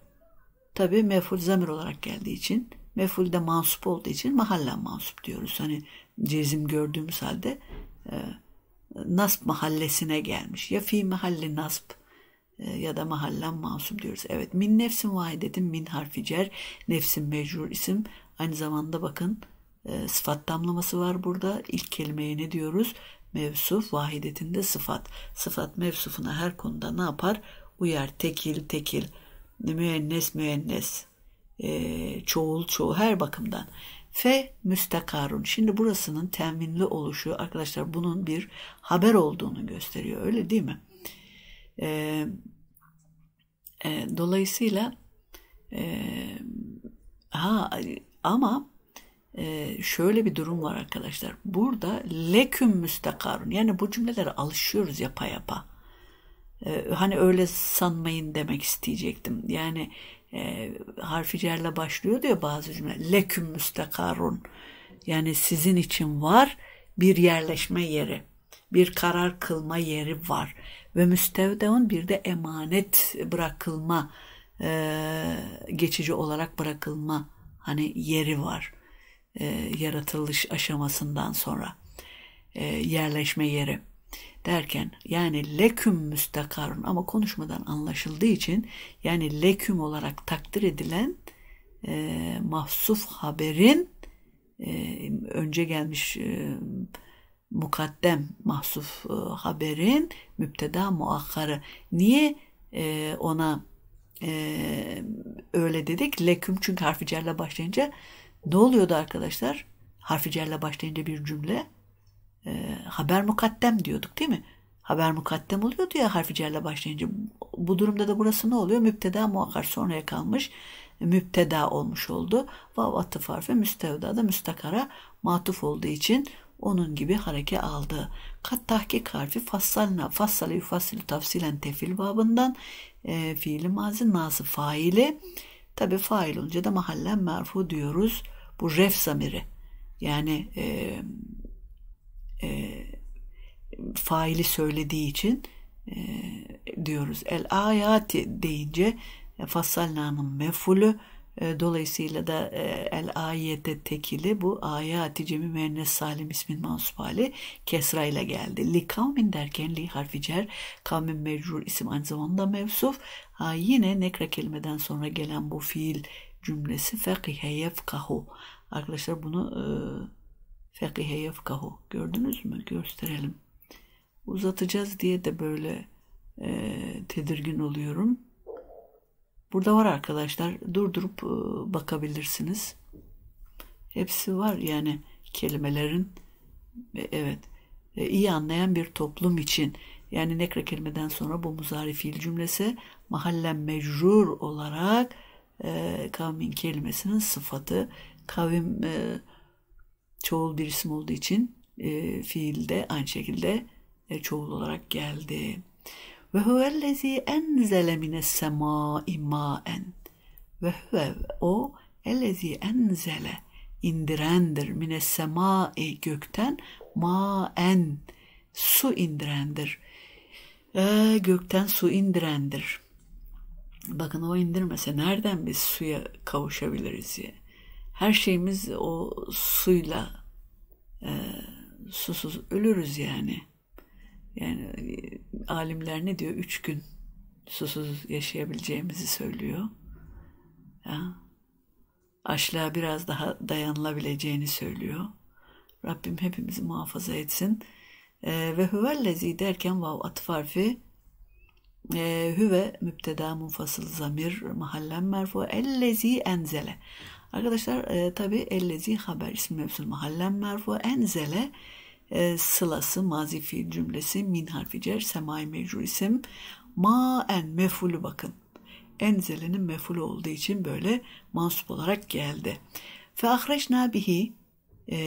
Tabi meful zamir olarak geldiği için mefulde mansup olduğu için mahallen mansup diyoruz. Hani cezim gördüğümüz halde e, nasp mahallesine gelmiş. Ya fi mahalli nasp e, ya da mahallen mansup diyoruz. Evet min nefsin vahidetin min harfi cer nefsin mecrur isim. Aynı zamanda bakın e, sıfat damlaması var burada. İlk kelimeye ne diyoruz? Mevsuf vahidetinde sıfat. Sıfat mevsufuna her konuda ne yapar? Uyar tekil tekil müennes müennes e, çoğul çoğu her bakımdan. Fe müstakarun. Şimdi burasının teminli oluşu arkadaşlar bunun bir haber olduğunu gösteriyor öyle değil mi? E, e, dolayısıyla e, ha ama ee, şöyle bir durum var arkadaşlar. Burada leküm müstakarun. Yani bu cümlelere alışıyoruz yapa yapa. Ee, hani öyle sanmayın demek isteyecektim. Yani e, harfi cerle başlıyor diyor bazı cümle. Leküm müstakarun. Yani sizin için var bir yerleşme yeri, bir karar kılma yeri var. Ve müstevdeun bir de emanet bırakılma, e, geçici olarak bırakılma hani yeri var. E, yaratılış aşamasından sonra e, yerleşme yeri derken yani leküm müstakarun ama konuşmadan anlaşıldığı için yani leküm olarak takdir edilen e, mahsuf haberin e, önce gelmiş e, mukaddem mahsuf e, haberin müpteda muakkarı. Niye e, ona e, öyle dedik? Leküm çünkü harfi cerle başlayınca ne oluyordu arkadaşlar? Harfi cerle başlayınca bir cümle e, haber mukaddem diyorduk değil mi? Haber mukaddem oluyordu ya harfi cerle başlayınca. Bu durumda da burası ne oluyor? Müpteda muhakkar sonraya kalmış müpteda olmuş oldu. Vav atıf harfi müstevda da müstakara matuf olduğu için onun gibi hareke aldı. Kat tahkik harfi fassalna fassali yufassil tafsilen tefil babından e, fiili mazi nazı faili. Tabi fail olunca da mahallen merfu diyoruz. Bu ref zamiri. Yani e, e, faili söylediği için e, diyoruz. El ayati deyince e, fassal namın mefulü e, dolayısıyla da e, el ayete tekili bu ayati cemi müennes salim ismin mansup hali kesra ile geldi. Li kavmin derken li harfi cer kavmin mecrur isim aynı zamanda mevsuf. Ha, yine nekra kelimeden sonra gelen bu fiil cümlesi fekihe yefkahu. Arkadaşlar bunu e, Fekihe yefkahu. Gördünüz mü? Gösterelim. Uzatacağız diye de böyle e, tedirgin oluyorum. Burada var arkadaşlar. Durdurup e, bakabilirsiniz. Hepsi var yani kelimelerin. E, evet. E, iyi anlayan bir toplum için. Yani nekre kelimeden sonra bu muzari fiil cümlesi mahallen mecrur olarak e, kavmin kelimesinin sıfatı. Kavim e, çoğul bir isim olduğu için e, fiil de aynı şekilde e, çoğul olarak geldi. Ve huvellezî enzele mines semâi mâen. Ve huve o ellezî enzele indirendir mines e gökten maen su indirendir. E, gökten su indirendir. Bakın o indirmese nereden biz suya kavuşabiliriz diye her şeyimiz o suyla e, susuz ölürüz yani. Yani e, alimler ne diyor? Üç gün susuz yaşayabileceğimizi söylüyor. Ya. Açlığa biraz daha dayanılabileceğini söylüyor. Rabbim hepimizi muhafaza etsin. E, ve hüvellezi derken vav atıf harfi e, hüve mübteda munfasıl zamir mahallen merfu ellezi enzele. Arkadaşlar e, tabi ellezi haber ismi mevsul mahallen merfu enzele e, sılası mazi fiil cümlesi min harfi cer semai mecrur isim ma en mefulu bakın. Enzelenin mefulü olduğu için böyle mansup olarak geldi. Fe ahreçna bihi e,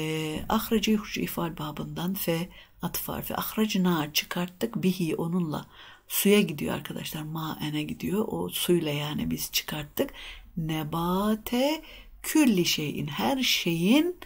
ahreci hurcu ifal babından fe atıf harfi ahracına çıkarttık bihi onunla suya gidiyor arkadaşlar maene gidiyor o suyla yani biz çıkarttık nebate külli şeyin her şeyin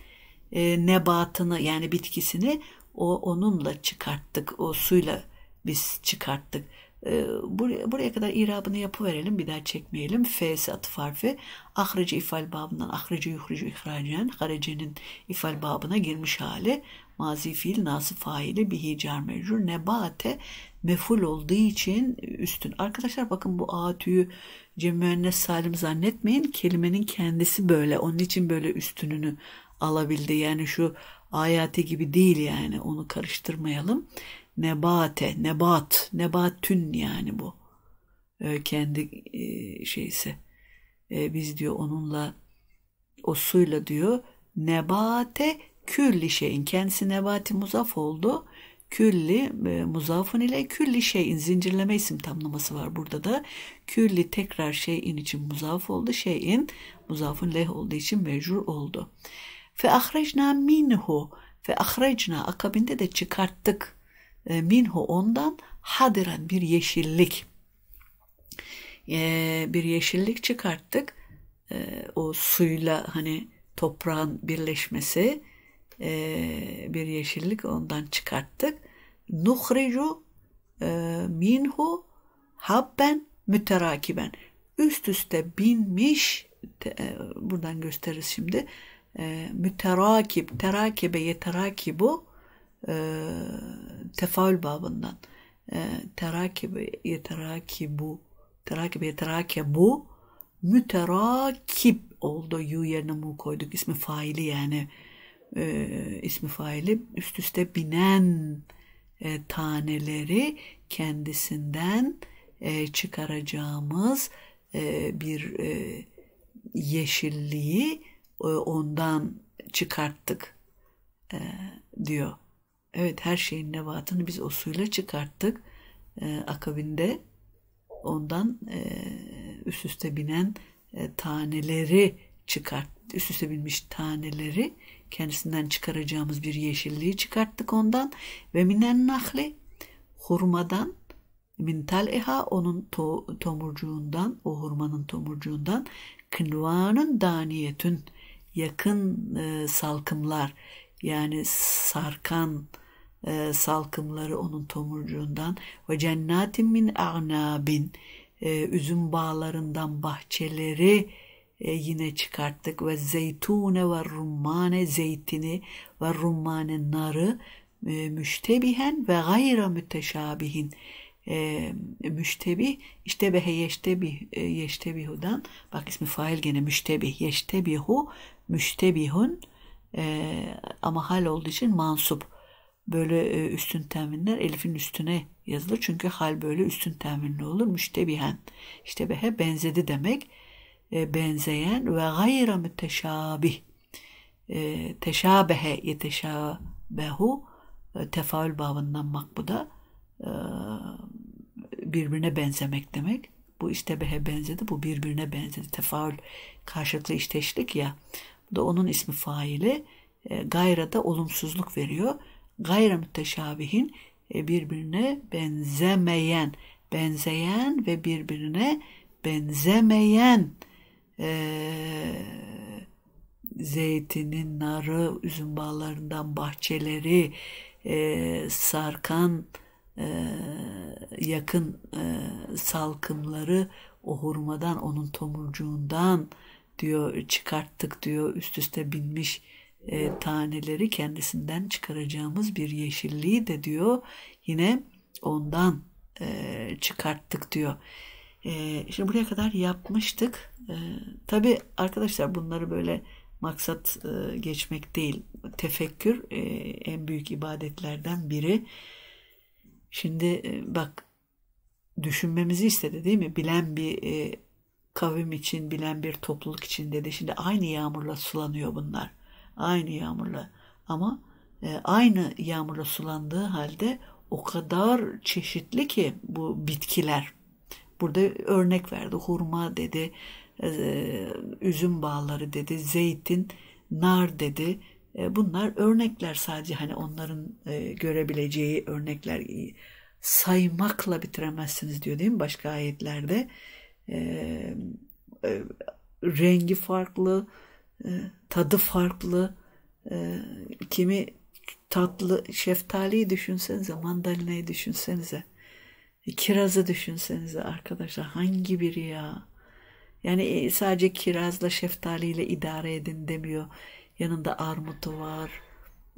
e, nebatını yani bitkisini o onunla çıkarttık. O suyla biz çıkarttık. E, buraya, buraya kadar irabını yapıverelim bir daha çekmeyelim. F'si atıf harfi ahrici ifal babından ahrici yuhricu ihracen haricenin ifal babına girmiş hali mazi fiil nası faili bihi car mecrur nebate meful olduğu için üstün. Arkadaşlar bakın bu a Cem Salim zannetmeyin kelimenin kendisi böyle onun için böyle üstününü alabildi. Yani şu ayati gibi değil yani onu karıştırmayalım. Nebate, nebat, nebatün yani bu. Ee, kendi e, şeysi. Ee, biz diyor onunla o suyla diyor nebate külli şeyin kendisi nebati muzaf oldu külli e, muzafun ile külli şeyin zincirleme isim tamlaması var burada da. Külli tekrar şeyin için muzaf oldu. Şeyin muzafun leh olduğu için mecrur oldu. Fe ahrecna minhu fe ahrecna akabinde de çıkarttık. E, minhu ondan hadiren bir yeşillik. E, bir yeşillik çıkarttık. E, o suyla hani toprağın birleşmesi e, bir yeşillik ondan çıkarttık. Nuhricu e, minhu habben müterakiben. Üst üste binmiş e, buradan gösteririz şimdi. müterakib terakibe yeterakibu tefaül babından. Terakibe yeterakibu terakibe yeterakibu müterakip oldu. Yu yerine mu koyduk. ismi faili yani e, ismi faili üst üste binen e, taneleri kendisinden e, çıkaracağımız e, bir e, yeşilliği e, ondan çıkarttık e, diyor. Evet her şeyin nebatını biz o suyla çıkarttık. E, akabinde ondan e, üst üste binen e, taneleri çıkart, üst üste binmiş taneleri kendisinden çıkaracağımız bir yeşilliği çıkarttık ondan ve minen nahli hurmadan min tal'iha onun to, tomurcuğundan o hurmanın tomurcuğundan kınvanın daniyetün yakın e, salkımlar yani sarkan e, salkımları onun tomurcuğundan ve cennetin min a'nabin e, üzüm bağlarından bahçeleri e, yine çıkarttık ve zeytune ve rummane zeytini ve rummane narı e, müştebihen ve gayra müteşabihin e, müştebi işte yeştebih e, yeştebihudan bak ismi fail gene müştebih yeştebihu müştebihun e, ama hal olduğu için mansup böyle e, üstün teminler elifin üstüne yazılır çünkü hal böyle üstün teminli olur müştebihen işte iştebehe benzedi demek e, benzeyen ve gayra müteşabih e, teşabehe yeteşabehu e, tefaül babından makbuda e, birbirine benzemek demek. Bu iştebehe benzedi, bu birbirine benzedi. Tefaül karşılıklı işteşlik ya. Bu da onun ismi faili. E, gayra da olumsuzluk veriyor. Gayra müteşabihin e, birbirine benzemeyen, benzeyen ve birbirine benzemeyen e, zeytinin narı, üzüm bağlarından bahçeleri e, sarkan e, yakın e, salkımları o hurmadan, onun tomurcuğundan diyor çıkarttık diyor üst üste binmiş e, taneleri kendisinden çıkaracağımız bir yeşilliği de diyor yine ondan e, çıkarttık diyor. E, şimdi buraya kadar yapmıştık. E, tabii arkadaşlar bunları böyle maksat e, geçmek değil. Tefekkür e, en büyük ibadetlerden biri. Şimdi e, bak düşünmemizi istedi değil mi? Bilen bir e, kavim için, bilen bir topluluk için dedi. Şimdi aynı yağmurla sulanıyor bunlar. Aynı yağmurla. Ama e, aynı yağmurla sulandığı halde o kadar çeşitli ki bu bitkiler. Burada örnek verdi hurma dedi, e, üzüm bağları dedi, zeytin, nar dedi. E, bunlar örnekler sadece hani onların e, görebileceği örnekler saymakla bitiremezsiniz diyor değil mi başka ayetlerde. Rengi farklı, tadı farklı, kimi tatlı şeftaliyi düşünsenize, mandalinayı düşünsenize. Kirazı düşünsenize arkadaşlar hangi biri ya? Yani e, sadece kirazla şeftaliyle idare edin demiyor. Yanında armutu var,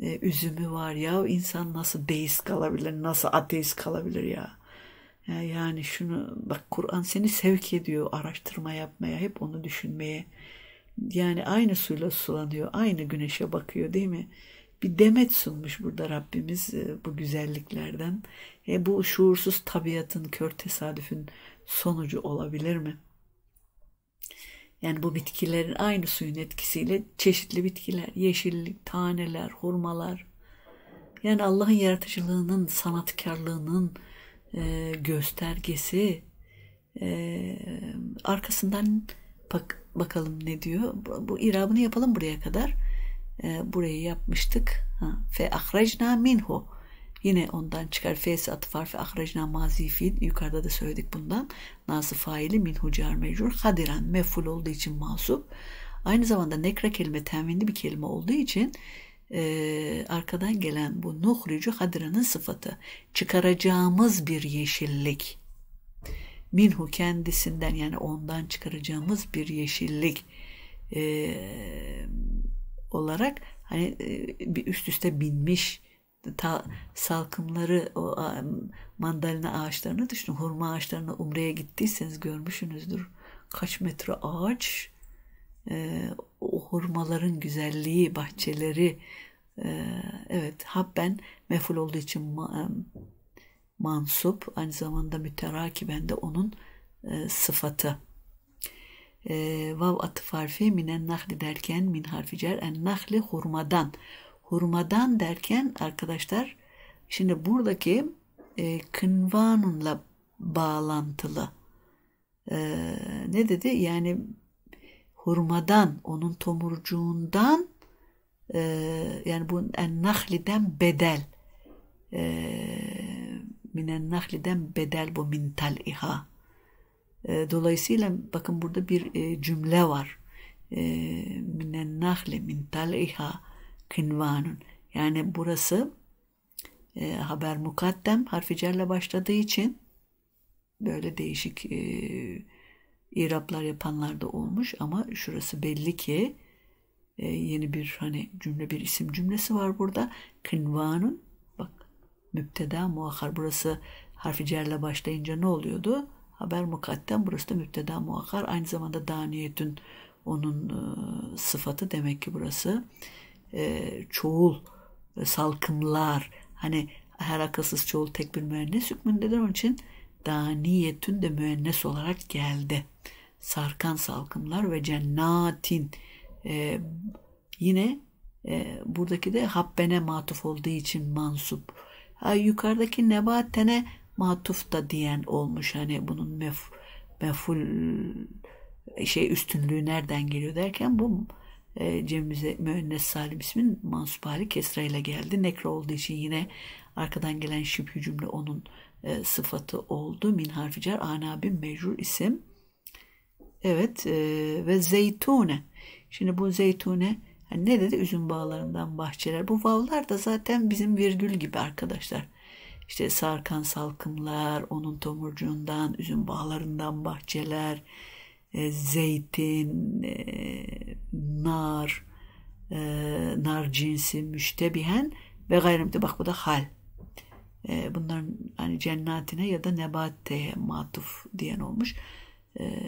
e, üzümü var ya. insan nasıl deist kalabilir, nasıl ateist kalabilir ya? Yani şunu bak Kur'an seni sevk ediyor araştırma yapmaya, hep onu düşünmeye. Yani aynı suyla sulanıyor, aynı güneşe bakıyor değil mi? Bir demet sunmuş burada Rabbimiz e, bu güzelliklerden. E bu şuursuz tabiatın kör tesadüfün sonucu olabilir mi? Yani bu bitkilerin aynı suyun etkisiyle çeşitli bitkiler, yeşillik, taneler, hurmalar. Yani Allah'ın yaratıcılığının, sanatkarlığının e, göstergesi. E, arkasından bak, bakalım ne diyor. Bu, bu irabını yapalım buraya kadar. E, burayı yapmıştık. Fe ahrecna minhu Yine ondan çıkar fes atıf harfi ahracına mazi fiil. Yukarıda da söyledik bundan. Nası faili minhu car mecrur. Hadiren meful olduğu için masup. Aynı zamanda nekra kelime tenvinli bir kelime olduğu için e, arkadan gelen bu nuhricu hadiranın sıfatı. Çıkaracağımız bir yeşillik. Minhu kendisinden yani ondan çıkaracağımız bir yeşillik e, olarak hani e, bir üst üste binmiş ta, salkımları o mandalina ağaçlarını düşünün. Hurma ağaçlarını umreye gittiyseniz görmüşsünüzdür. Kaç metre ağaç e, o hurmaların güzelliği, bahçeleri e, evet habben meful olduğu için ma, e, mansup aynı zamanda müterakiben de onun e, sıfatı e, vav atı harfi minen nahli derken min harfi cer en nahli hurmadan hurmadan derken arkadaşlar şimdi buradaki e, kınvanunla bağlantılı. E, ne dedi? Yani hurmadan, onun tomurcuğundan e, yani bu en ennahliden bedel e, minen nahliden bedel bu mintal iha. E, dolayısıyla bakın burada bir e, cümle var. E, minen nahli mintal iha kınvanun. Yani burası e, haber mukaddem harfi cerle başladığı için böyle değişik e, iraplar yapanlar da olmuş ama şurası belli ki e, yeni bir hani cümle bir isim cümlesi var burada. Kınvanun bak müpteda muakhar burası harfi cerle başlayınca ne oluyordu? Haber mukaddem burası da müpteda muakhar aynı zamanda daniyetün onun e, sıfatı demek ki burası. E, çoğul salkımlar hani her akılsız çoğul tek bir müennes hükmündedir onun için daniyetün de müennes olarak geldi. Sarkan salkımlar ve cennatin e, yine e, buradaki de habbene matuf olduğu için mansup. yukarıdaki nebatene matuf da diyen olmuş hani bunun mef, meful şey üstünlüğü nereden geliyor derken bu e, Cembize Müennes Salim ismin mansup hali kesra ile geldi. Nekro olduğu için yine arkadan gelen şüphü cümle onun e, sıfatı oldu. Min harfi cer anabin mecrur isim. Evet e, ve zeytune. Şimdi bu zeytune yani ne dedi? Üzüm bağlarından bahçeler. Bu vavlar da zaten bizim virgül gibi arkadaşlar. İşte sarkan salkımlar, onun tomurcuğundan, üzüm bağlarından bahçeler, e, zeytin, e, nar, e, nar cinsi müştebihen ve gayrimde bak bu da hal. E, bunların hani cennatine ya da nebateye matuf diyen olmuş.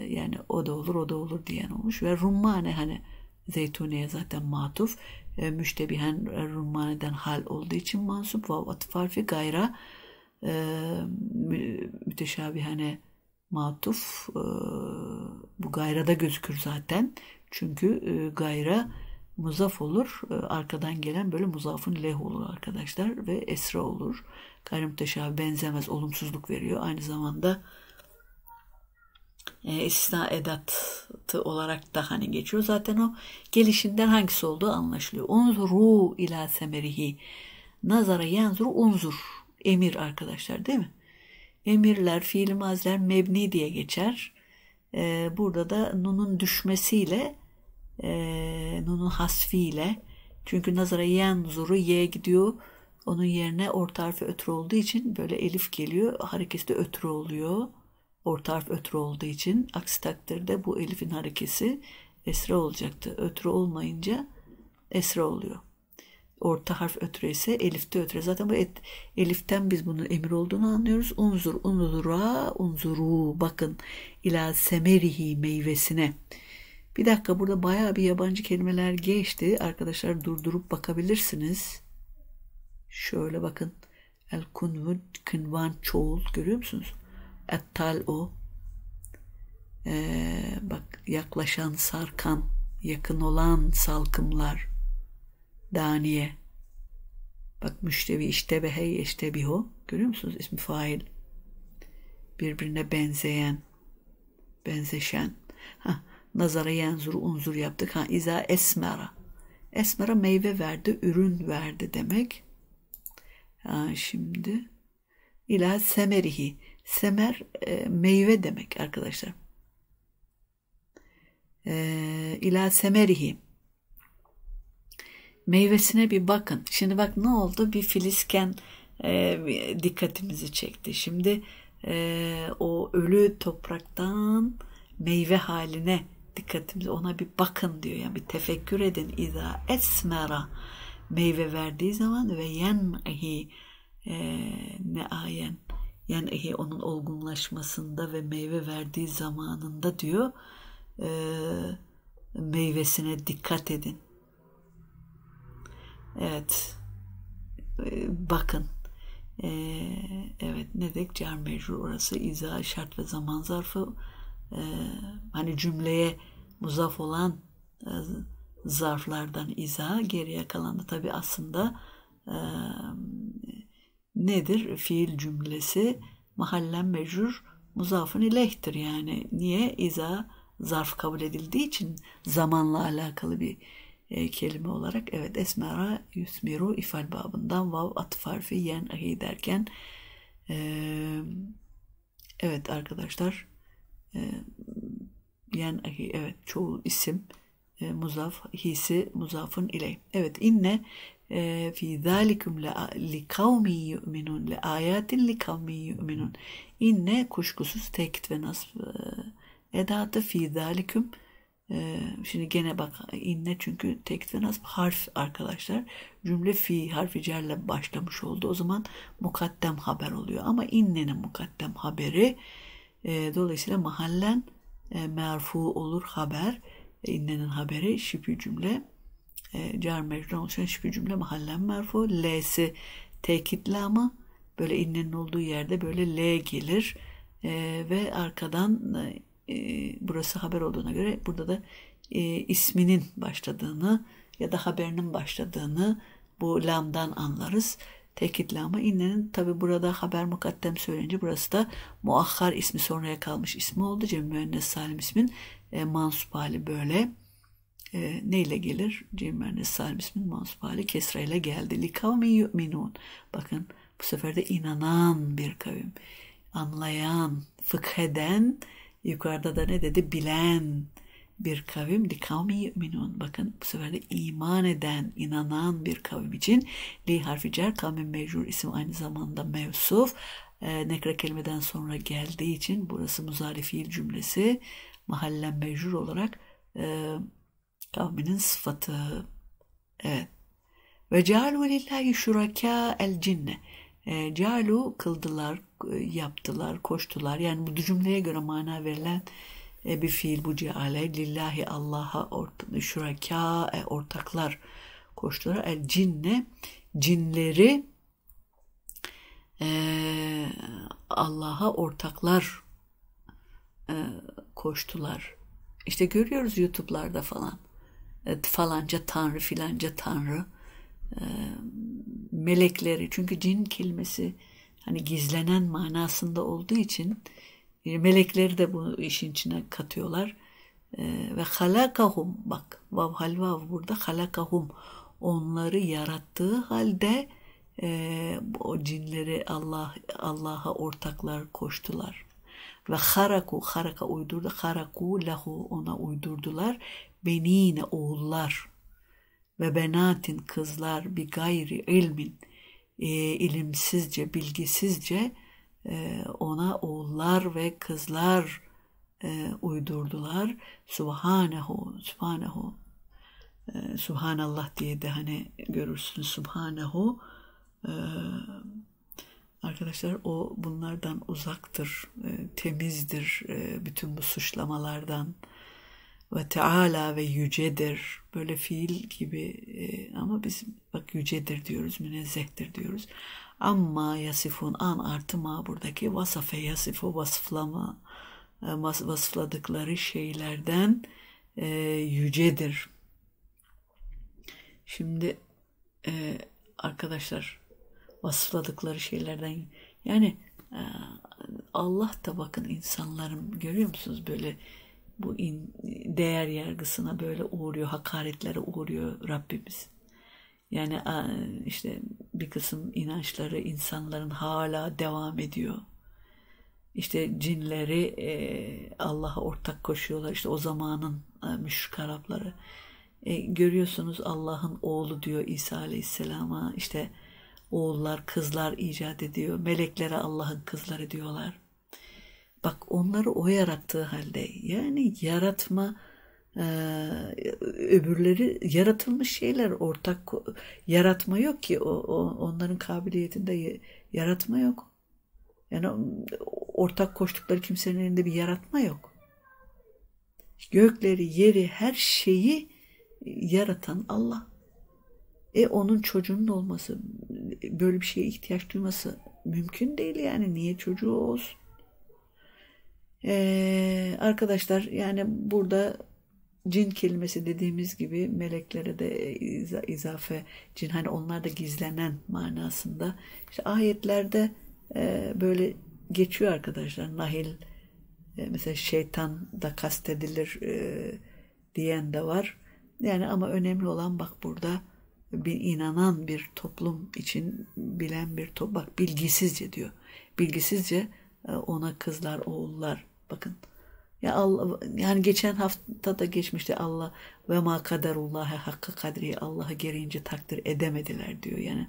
yani o da olur o da olur diyen olmuş. Ve rummane hani zeytuneye zaten matuf. E, müştebihen rummaneden hal olduğu için mansup. Vav atıf harfi gayra e, müteşabihane hani, matuf e, bu gayrada gözükür zaten. Çünkü gayra muzaf olur. arkadan gelen böyle muzafın leh olur arkadaşlar ve esra olur. Gayrimüteşabih benzemez olumsuzluk veriyor. Aynı zamanda e, istisna edatı olarak da hani geçiyor. Zaten o gelişinden hangisi olduğu anlaşılıyor. Unzuru ila semerihi nazara yanzuru unzur emir arkadaşlar değil mi? emirler, fiil maziler mebni diye geçer. E, burada da nunun düşmesiyle e, nunun hasfiyle çünkü nazara yenzuru ye gidiyor. Onun yerine orta harfi ötürü olduğu için böyle elif geliyor. Harekesi de ötürü oluyor. Orta harf ötürü olduğu için. Aksi takdirde bu elifin harekesi esra olacaktı. Ötürü olmayınca esra oluyor orta harf ötürü ise elifte ötürü. Zaten bu et, eliften biz bunun emir olduğunu anlıyoruz. Unzur, unzura, unzuru. Bakın ila semerihi meyvesine. Bir dakika burada bayağı bir yabancı kelimeler geçti. Arkadaşlar durdurup bakabilirsiniz. Şöyle bakın. El kunvud, kınvan, çoğul. Görüyor musunuz? Ettal o. Ee, bak yaklaşan, sarkan, yakın olan salkımlar Daniye. Bak müştevi işte be hey işte bir ho Görüyor musunuz ismi fail. Birbirine benzeyen, benzeşen. Ha, nazara yenzur unzur yaptık. Ha, iza esmera. Esmera meyve verdi, ürün verdi demek. Ha, şimdi ila semerihi. Semer e, meyve demek arkadaşlar. E, ila semerihi meyvesine bir bakın. Şimdi bak ne oldu? Bir filizken e, dikkatimizi çekti. Şimdi e, o ölü topraktan meyve haline dikkatimiz ona bir bakın diyor. Yani bir tefekkür edin. İza esmera meyve verdiği zaman ve yenhi e, ne ayen yenhi onun olgunlaşmasında ve meyve verdiği zamanında diyor e, meyvesine dikkat edin. Evet. Ee, bakın. Ee, evet ne dedik? Cer mecbur orası izah, şart ve zaman zarfı. Ee, hani cümleye muzaf olan e, zarflardan iza geriye kalan tabi aslında e, nedir? Fiil cümlesi mahallen mecbur muzafın ilehtir yani. Niye? iza zarf kabul edildiği için zamanla alakalı bir e, kelime olarak evet esmera yusmiru ifal babından vav atıf harfi yen ahi derken e, evet arkadaşlar e, yen ahi evet çoğul isim e, muzaf hisi muzafın ile evet inne e, fi zalikum li kavmi yu'minun li ayatin li kavmi yu'minun inne kuşkusuz tekit ve nasb e, edatı fi zalikum ee, şimdi gene bak inne çünkü tekte nasb harf arkadaşlar cümle fi harfi cerle başlamış oldu o zaman mukaddem haber oluyor ama innenin mukaddem haberi e, dolayısıyla mahallen e, merfu olur haber e, innenin haberi şipi cümle e, cer mecnun oluşan şipi cümle mahallen merfu l'si tekitli ama böyle innenin olduğu yerde böyle l gelir e, ve arkadan e, ee, burası haber olduğuna göre burada da e, isminin başladığını ya da haberinin başladığını bu lamdan anlarız. Tekit lama innenin tabi burada haber mukaddem söylenince burası da muahhar ismi sonraya kalmış ismi oldu. Cem müennes salim ismin e, mansup hali böyle. E, neyle gelir? Cem müennes salim ismin mansup hali kesra ile geldi. Likavmi yu'minun. Bakın bu sefer de inanan bir kavim. Anlayan, fıkheden eden Yukarıda da ne dedi? Bilen bir kavim li kavmi yu'minun. Bakın bu sefer de iman eden, inanan bir kavim için li harfi cer kavmin mecrur isim aynı zamanda mevsuf. E, nekre kelimeden sonra geldiği için burası muzari fiil cümlesi mahallen mecrur olarak e, kavminin sıfatı. Evet. Ve cealu lillahi şuraka el cinne. E, ee, cealu kıldılar, e, yaptılar, koştular. Yani bu cümleye göre mana verilen e, bir fiil bu ceale. Lillahi Allah'a ort şuraka e, ortaklar koştular. El cinne cinleri e, Allah'a ortaklar e, koştular. İşte görüyoruz YouTube'larda falan. E, falanca tanrı filanca tanrı. E, melekleri çünkü cin kelimesi hani gizlenen manasında olduğu için e, melekleri de bu işin içine katıyorlar. E, ve halakahum bak vav halvav burada halakahum onları yarattığı halde e, o cinleri Allah Allah'a ortaklar koştular. Ve haraku haraka uydurdu. Haraku lahu ona uydurdular. Benine oğullar ve benatin kızlar bir gayri ilmin e, ilimsizce, bilgisizce e, ona oğullar ve kızlar e, uydurdular. Subhanehu, Subhanehu, e, Subhanallah diye de hani görürsünüz Subhanehu. E, arkadaşlar o bunlardan uzaktır, e, temizdir e, bütün bu suçlamalardan ve Teala ve yücedir. Böyle fiil gibi e, ama biz bak yücedir diyoruz, münezzehtir diyoruz. Amma yasifun an artı ma buradaki vasafe yasifu vasıflama e, vasıfladıkları şeylerden e, yücedir. Şimdi e, arkadaşlar vasıfladıkları şeylerden yani e, Allah da bakın insanların görüyor musunuz böyle bu in, değer yargısına böyle uğruyor, hakaretlere uğruyor Rabbimiz. Yani işte bir kısım inançları insanların hala devam ediyor. İşte cinleri e, Allah'a ortak koşuyorlar. İşte o zamanın e, müşrik Arapları. E, görüyorsunuz Allah'ın oğlu diyor İsa Aleyhisselam'a. İşte oğullar, kızlar icat ediyor. Meleklere Allah'ın kızları diyorlar. Bak onları o yarattığı halde yani yaratma e, öbürleri yaratılmış şeyler ortak yaratma yok ki o, o onların kabiliyetinde yaratma yok. Yani ortak koştukları kimsenin elinde bir yaratma yok. Gökleri, yeri, her şeyi yaratan Allah. E onun çocuğunun olması, böyle bir şeye ihtiyaç duyması mümkün değil yani. Niye çocuğu olsun? Ee, arkadaşlar yani burada cin kelimesi dediğimiz gibi meleklere de iz- izafe cin hani onlar da gizlenen manasında işte ayetlerde e, böyle geçiyor arkadaşlar nahil e, mesela şeytan da kastedilir e, diyen de var yani ama önemli olan bak burada bir inanan bir toplum için bilen bir toplum bak bilgisizce diyor bilgisizce e, ona kızlar oğullar Bakın ya Allah yani geçen hafta da geçmişti Allah ve ma kaderullah'a hakkı kadri Allah'a gereğince takdir edemediler diyor. Yani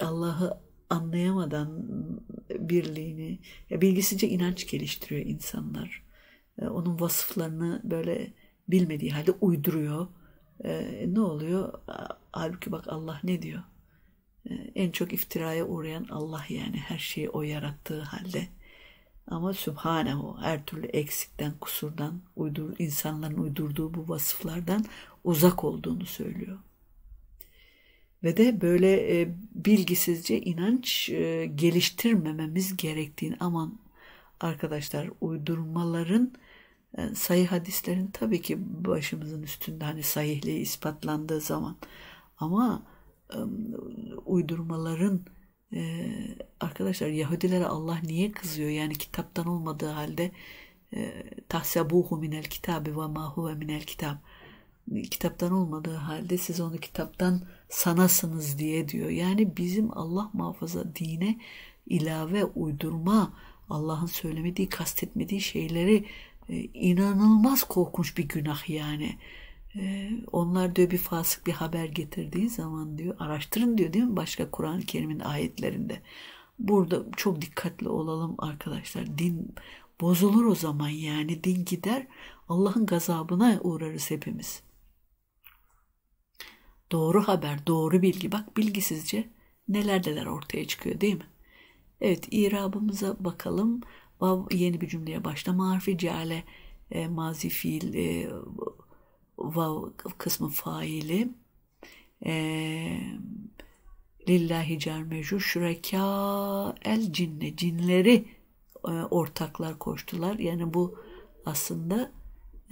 Allah'ı anlayamadan birliğini ya bilgisizce inanç geliştiriyor insanlar. E, onun vasıflarını böyle bilmediği halde uyduruyor. E, ne oluyor? Halbuki bak Allah ne diyor? E, en çok iftiraya uğrayan Allah yani her şeyi o yarattığı halde. Ama Sübhanehu her türlü eksikten, kusurdan, uydur, insanların uydurduğu bu vasıflardan uzak olduğunu söylüyor. Ve de böyle e, bilgisizce inanç e, geliştirmememiz gerektiğini aman arkadaşlar uydurmaların yani e, sayı hadislerin tabii ki başımızın üstünde hani sahihliği ispatlandığı zaman ama e, uydurmaların ee, arkadaşlar Yahudilere Allah niye kızıyor? Yani kitaptan olmadığı halde e, tahsebuhu minel kitabı ve ma huve minel kitab kitaptan olmadığı halde siz onu kitaptan sanasınız diye diyor. Yani bizim Allah muhafaza dine ilave uydurma Allah'ın söylemediği kastetmediği şeyleri e, inanılmaz korkunç bir günah yani. Ee, onlar diyor bir fasık bir haber getirdiği zaman diyor araştırın diyor değil mi başka Kur'an-ı Kerim'in ayetlerinde. Burada çok dikkatli olalım arkadaşlar. Din bozulur o zaman yani din gider Allah'ın gazabına uğrarız hepimiz. Doğru haber, doğru bilgi. Bak bilgisizce neler neler ortaya çıkıyor değil mi? Evet irabımıza bakalım. yeni bir cümleye başla harfi ceale e, mazi fiil e, vav kısmı faili e, lillahi cermecu şüreka el cinne cinleri e, ortaklar koştular. Yani bu aslında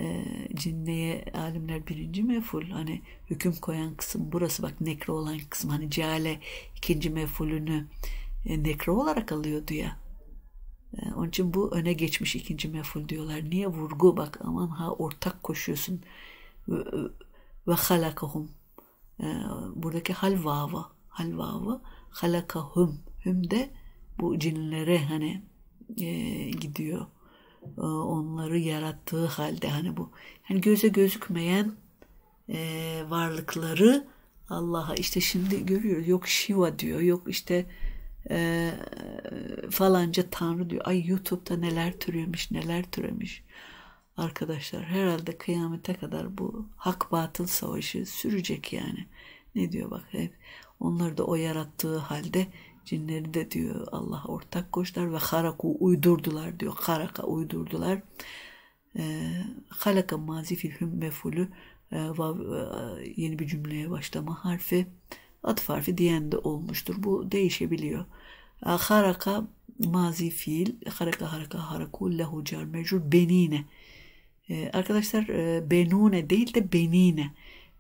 e, cinneye alimler birinci meful hani hüküm koyan kısım burası bak nekre olan kısım hani cale ikinci mefulünü e, nekre olarak alıyordu ya e, onun için bu öne geçmiş ikinci meful diyorlar niye vurgu bak aman ha ortak koşuyorsun ve halakahum. Ee, buradaki halvava, halvava, halakahum. Hüm de bu cinlere hani e, gidiyor. Ee, onları yarattığı halde hani bu yani göze gözükmeyen e, varlıkları Allah'a işte şimdi görüyoruz yok Shiva diyor yok işte e, falanca tanrı diyor ay YouTube'da neler türemiş neler türemiş arkadaşlar herhalde kıyamete kadar bu hak batıl savaşı sürecek yani. Ne diyor bak hep onları da o yarattığı halde cinleri de diyor Allah ortak koştular ve haraku uydurdular diyor. Haraka uydurdular. Ee, Halaka mazi fil mefulü e, e, yeni bir cümleye başlama harfi atf harfi diyen de olmuştur. Bu değişebiliyor. E, haraka mazi fiil haraka haraka haraku lehu cer mecrur benine ee, arkadaşlar e, Benune değil de Benine.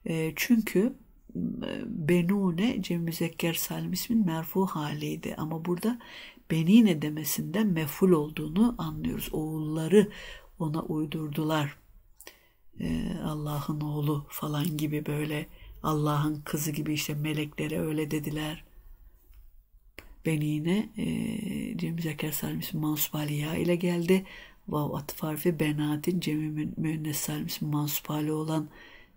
Ee, çünkü e, Benune Cem Müzekker Salim ismin merfu haliydi ama burada Benine demesinden meful olduğunu anlıyoruz. Oğulları ona uydurdular. Ee, Allah'ın oğlu falan gibi böyle Allah'ın kızı gibi işte meleklere öyle dediler. Benine e, Cem Müzekker Salim ismi Mansub ile geldi vav atıf benatin cemi müennes salmiş mansup hali olan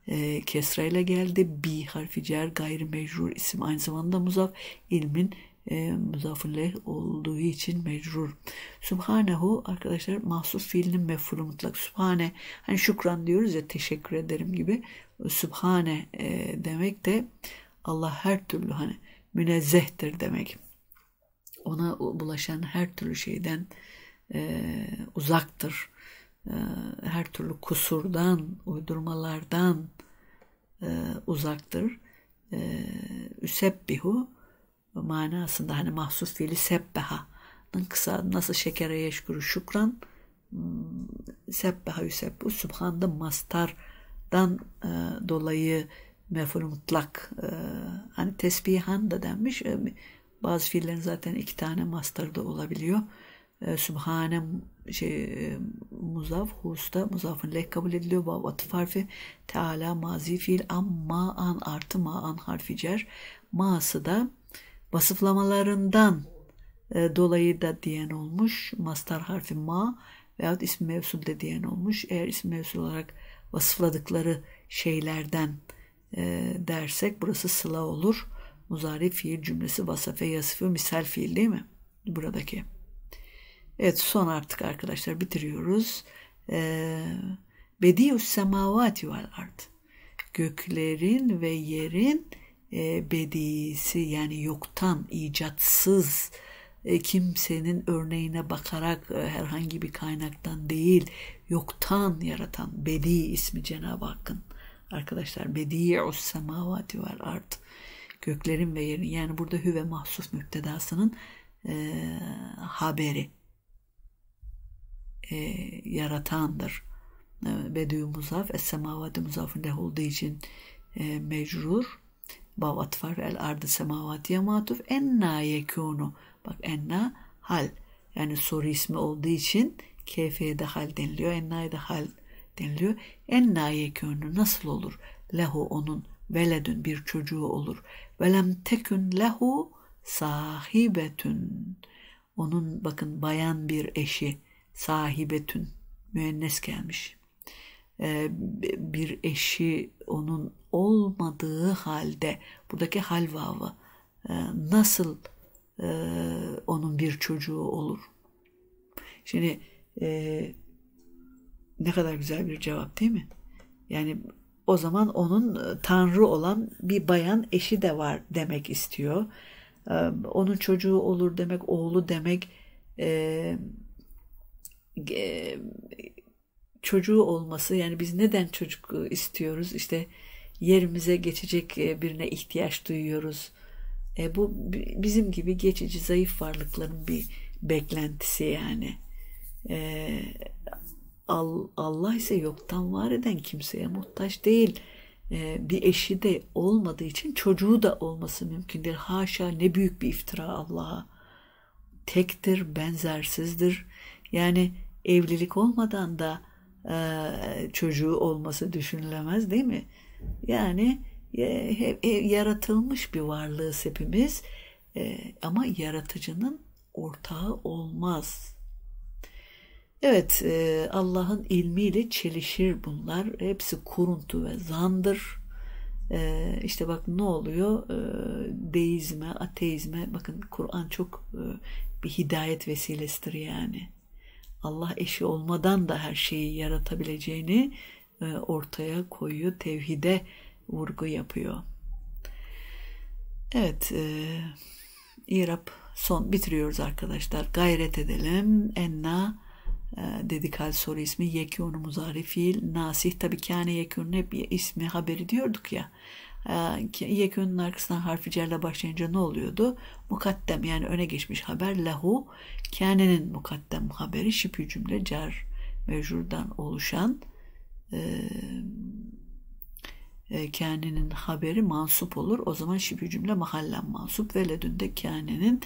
e, kesra ile geldi. Bi harfi cer gayri mecrur isim aynı zamanda muzaf ilmin e, muzafuleh olduğu için mecrur. Subhanehu arkadaşlar mahsus fiilinin mefulu mutlak. Subhane hani şükran diyoruz ya teşekkür ederim gibi. Subhane e, demek de Allah her türlü hani münezzehtir demek. Ona bulaşan her türlü şeyden e, uzaktır. E, her türlü kusurdan, uydurmalardan e, uzaktır. E, üsebbihu manasında hani mahsus fiili sebbehanın kısa nasıl şekere yeşkuru şükran hmm, sebbeha yüsebbu subhanda mastardan e, dolayı meful mutlak e, hani tesbihan da denmiş e, bazı fiillerin zaten iki tane mastarı da olabiliyor. Ee, Sübhane şey, e, muzaf husta muzafın lek kabul ediliyor. Ve atıf harfi teala mazi fiil amma an artı ma an harfi cer. Ma'sı da vasıflamalarından e, dolayı da diyen olmuş. Mastar harfi ma veyahut ismi mevsul de diyen olmuş. Eğer ismi mevsul olarak vasıfladıkları şeylerden e, dersek burası sıla olur. Muzari fiil cümlesi vasafe yasıfı misal fiil değil mi? Buradaki. Evet son artık arkadaşlar bitiriyoruz. Ee, Bediüs semavati vel ard. Göklerin ve yerin e, bedisi yani yoktan, icatsız, e, kimsenin örneğine bakarak e, herhangi bir kaynaktan değil, yoktan yaratan Bedi ismi Cenab-ı Hakk'ın. Arkadaşlar Bediüs semavati vel ard. Göklerin ve yerin yani burada hüve mahsus müptedasının e, haberi e, yaratandır. E, Bedü muzaf, es semavati muzafinde olduğu için e, mecrur. Bavat var, el ardı semavatiye matuf, enna yekunu. Bak enna hal. Yani soru ismi olduğu için keyfiye de hal deniliyor, enna'ya da hal deniliyor. Enna yekunu nasıl olur? Lehu onun veledün bir çocuğu olur. Velem tekün lehu sahibetün. Onun bakın bayan bir eşi sahibetün müennes gelmiş. Ee, bir eşi onun olmadığı halde buradaki hal vavı e, nasıl e, onun bir çocuğu olur? Şimdi e, ne kadar güzel bir cevap değil mi? Yani o zaman onun tanrı olan bir bayan eşi de var demek istiyor. Ee, onun çocuğu olur demek, oğlu demek, e, çocuğu olması yani biz neden çocuk istiyoruz işte yerimize geçecek e, birine ihtiyaç duyuyoruz. E, bu bizim gibi geçici zayıf varlıkların bir beklentisi yani. E, Allah ise yoktan var eden kimseye muhtaç değil. E, bir eşi de olmadığı için çocuğu da olması mümkün değil. Haşa ne büyük bir iftira Allah'a. Tektir, benzersizdir. Yani evlilik olmadan da e, çocuğu olması düşünülemez değil mi? Yani e, hep, e, yaratılmış bir varlığız hepimiz e, ama yaratıcının ortağı olmaz. Evet e, Allah'ın ilmiyle çelişir bunlar. Hepsi kuruntu ve zandır. E, işte bak ne oluyor? E, deizme, ateizme bakın Kur'an çok e, bir hidayet vesilesidir yani. Allah eşi olmadan da her şeyi yaratabileceğini e, ortaya koyuyor. Tevhide vurgu yapıyor. Evet, e, İrab son bitiriyoruz arkadaşlar. Gayret edelim. Enna e, soru ismi yekûn muzari fiil nasih tabi kâne yekûn hep ismi haberi diyorduk ya e, yekûnun arkasından harfi cerle başlayınca ne oluyordu? Mukaddem yani öne geçmiş haber lehu Kendinin mukaddem haberi şipi cümle car mecurdan oluşan e, e, haberi mansup olur. O zaman şipi cümle mahallen mansup ve ledünde kendinin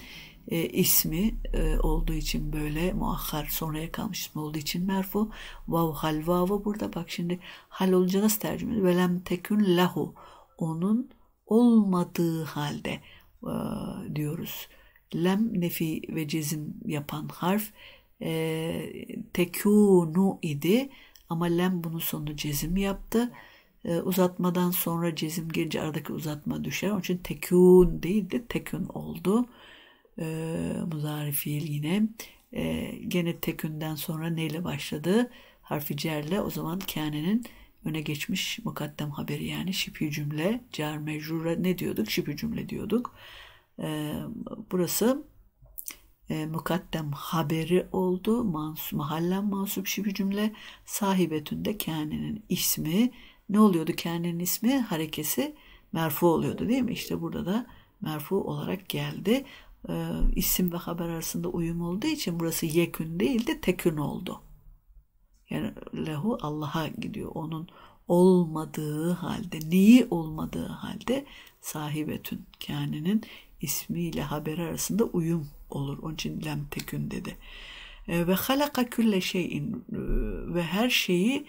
e, ismi e, olduğu için böyle muahhar sonraya kalmış ismi olduğu için merfu vav hal vavı burada bak şimdi hal olunca nasıl tercüme ediyor? Velem tekün lahu onun olmadığı halde e, diyoruz lem nefi ve cezim yapan harf e, tekunu idi ama lem bunun sonunu cezim yaptı. E, uzatmadan sonra cezim gelince aradaki uzatma düşer. Onun için tekun değil de tekun oldu. E, muzari fiil yine. E, gene tekünden sonra neyle başladı? Harfi cerle o zaman kânenin öne geçmiş mukaddem haberi yani şipi cümle, cer mecrure ne diyorduk? Şipi cümle diyorduk. E, burası e, mukaddem haberi oldu. Mans, mahallen mansup şibi cümle sahibetünde kendinin ismi ne oluyordu? Kendinin ismi harekesi merfu oluyordu değil mi? İşte burada da merfu olarak geldi. E, isim ve haber arasında uyum olduğu için burası yekün değil de tekün oldu. Yani lehu Allah'a gidiyor. Onun olmadığı halde, neyi olmadığı halde sahibetün, kendinin ismiyle haber arasında uyum olur. Onun için lem tekün dedi. E, ve halaka külle şeyin e, ve her şeyi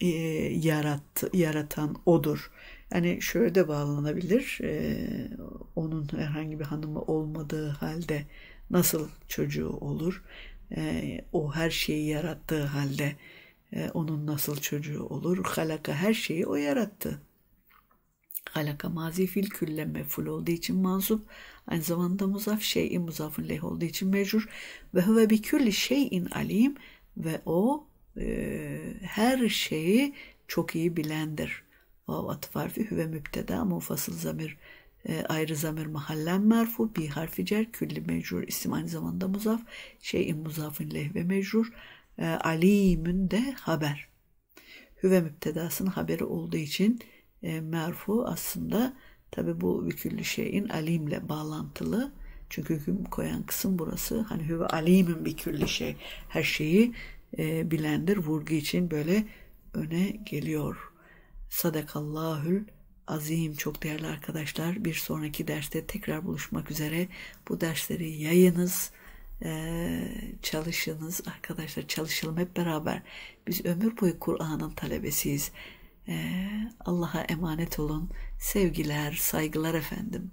e, yarattı, yaratan odur. Yani şöyle de bağlanabilir. E, onun herhangi bir hanımı olmadığı halde nasıl çocuğu olur? o her şeyi yarattığı halde onun nasıl çocuğu olur? Halaka her şeyi o yarattı alaka mazi fil külle meful olduğu için mansup. Aynı zamanda muzaf şeyin muzafın leh olduğu için mecrur. Ve huve bi külli şeyin alim ve o e, her şeyi çok iyi bilendir. Vav atıf harfi hüve müpteda mufasıl zamir e, ayrı zamir mahallen merfu bi harfi cer külli mecrur isim aynı zamanda muzaf şeyin muzafın leh ve mecrur e, alimün de haber. Hüve müptedasının haberi olduğu için e, merfu aslında tabi bu vüküllü şeyin alimle bağlantılı. Çünkü hüküm koyan kısım burası. Hani hüve alimin bir külli şey. Her şeyi e, bilendir. Vurgu için böyle öne geliyor. Sadakallahül azim. Çok değerli arkadaşlar. Bir sonraki derste tekrar buluşmak üzere. Bu dersleri yayınız. Ee, çalışınız arkadaşlar çalışalım hep beraber. Biz ömür boyu Kur'an'ın talebesiyiz. Ee, Allah'a emanet olun. Sevgiler, saygılar efendim.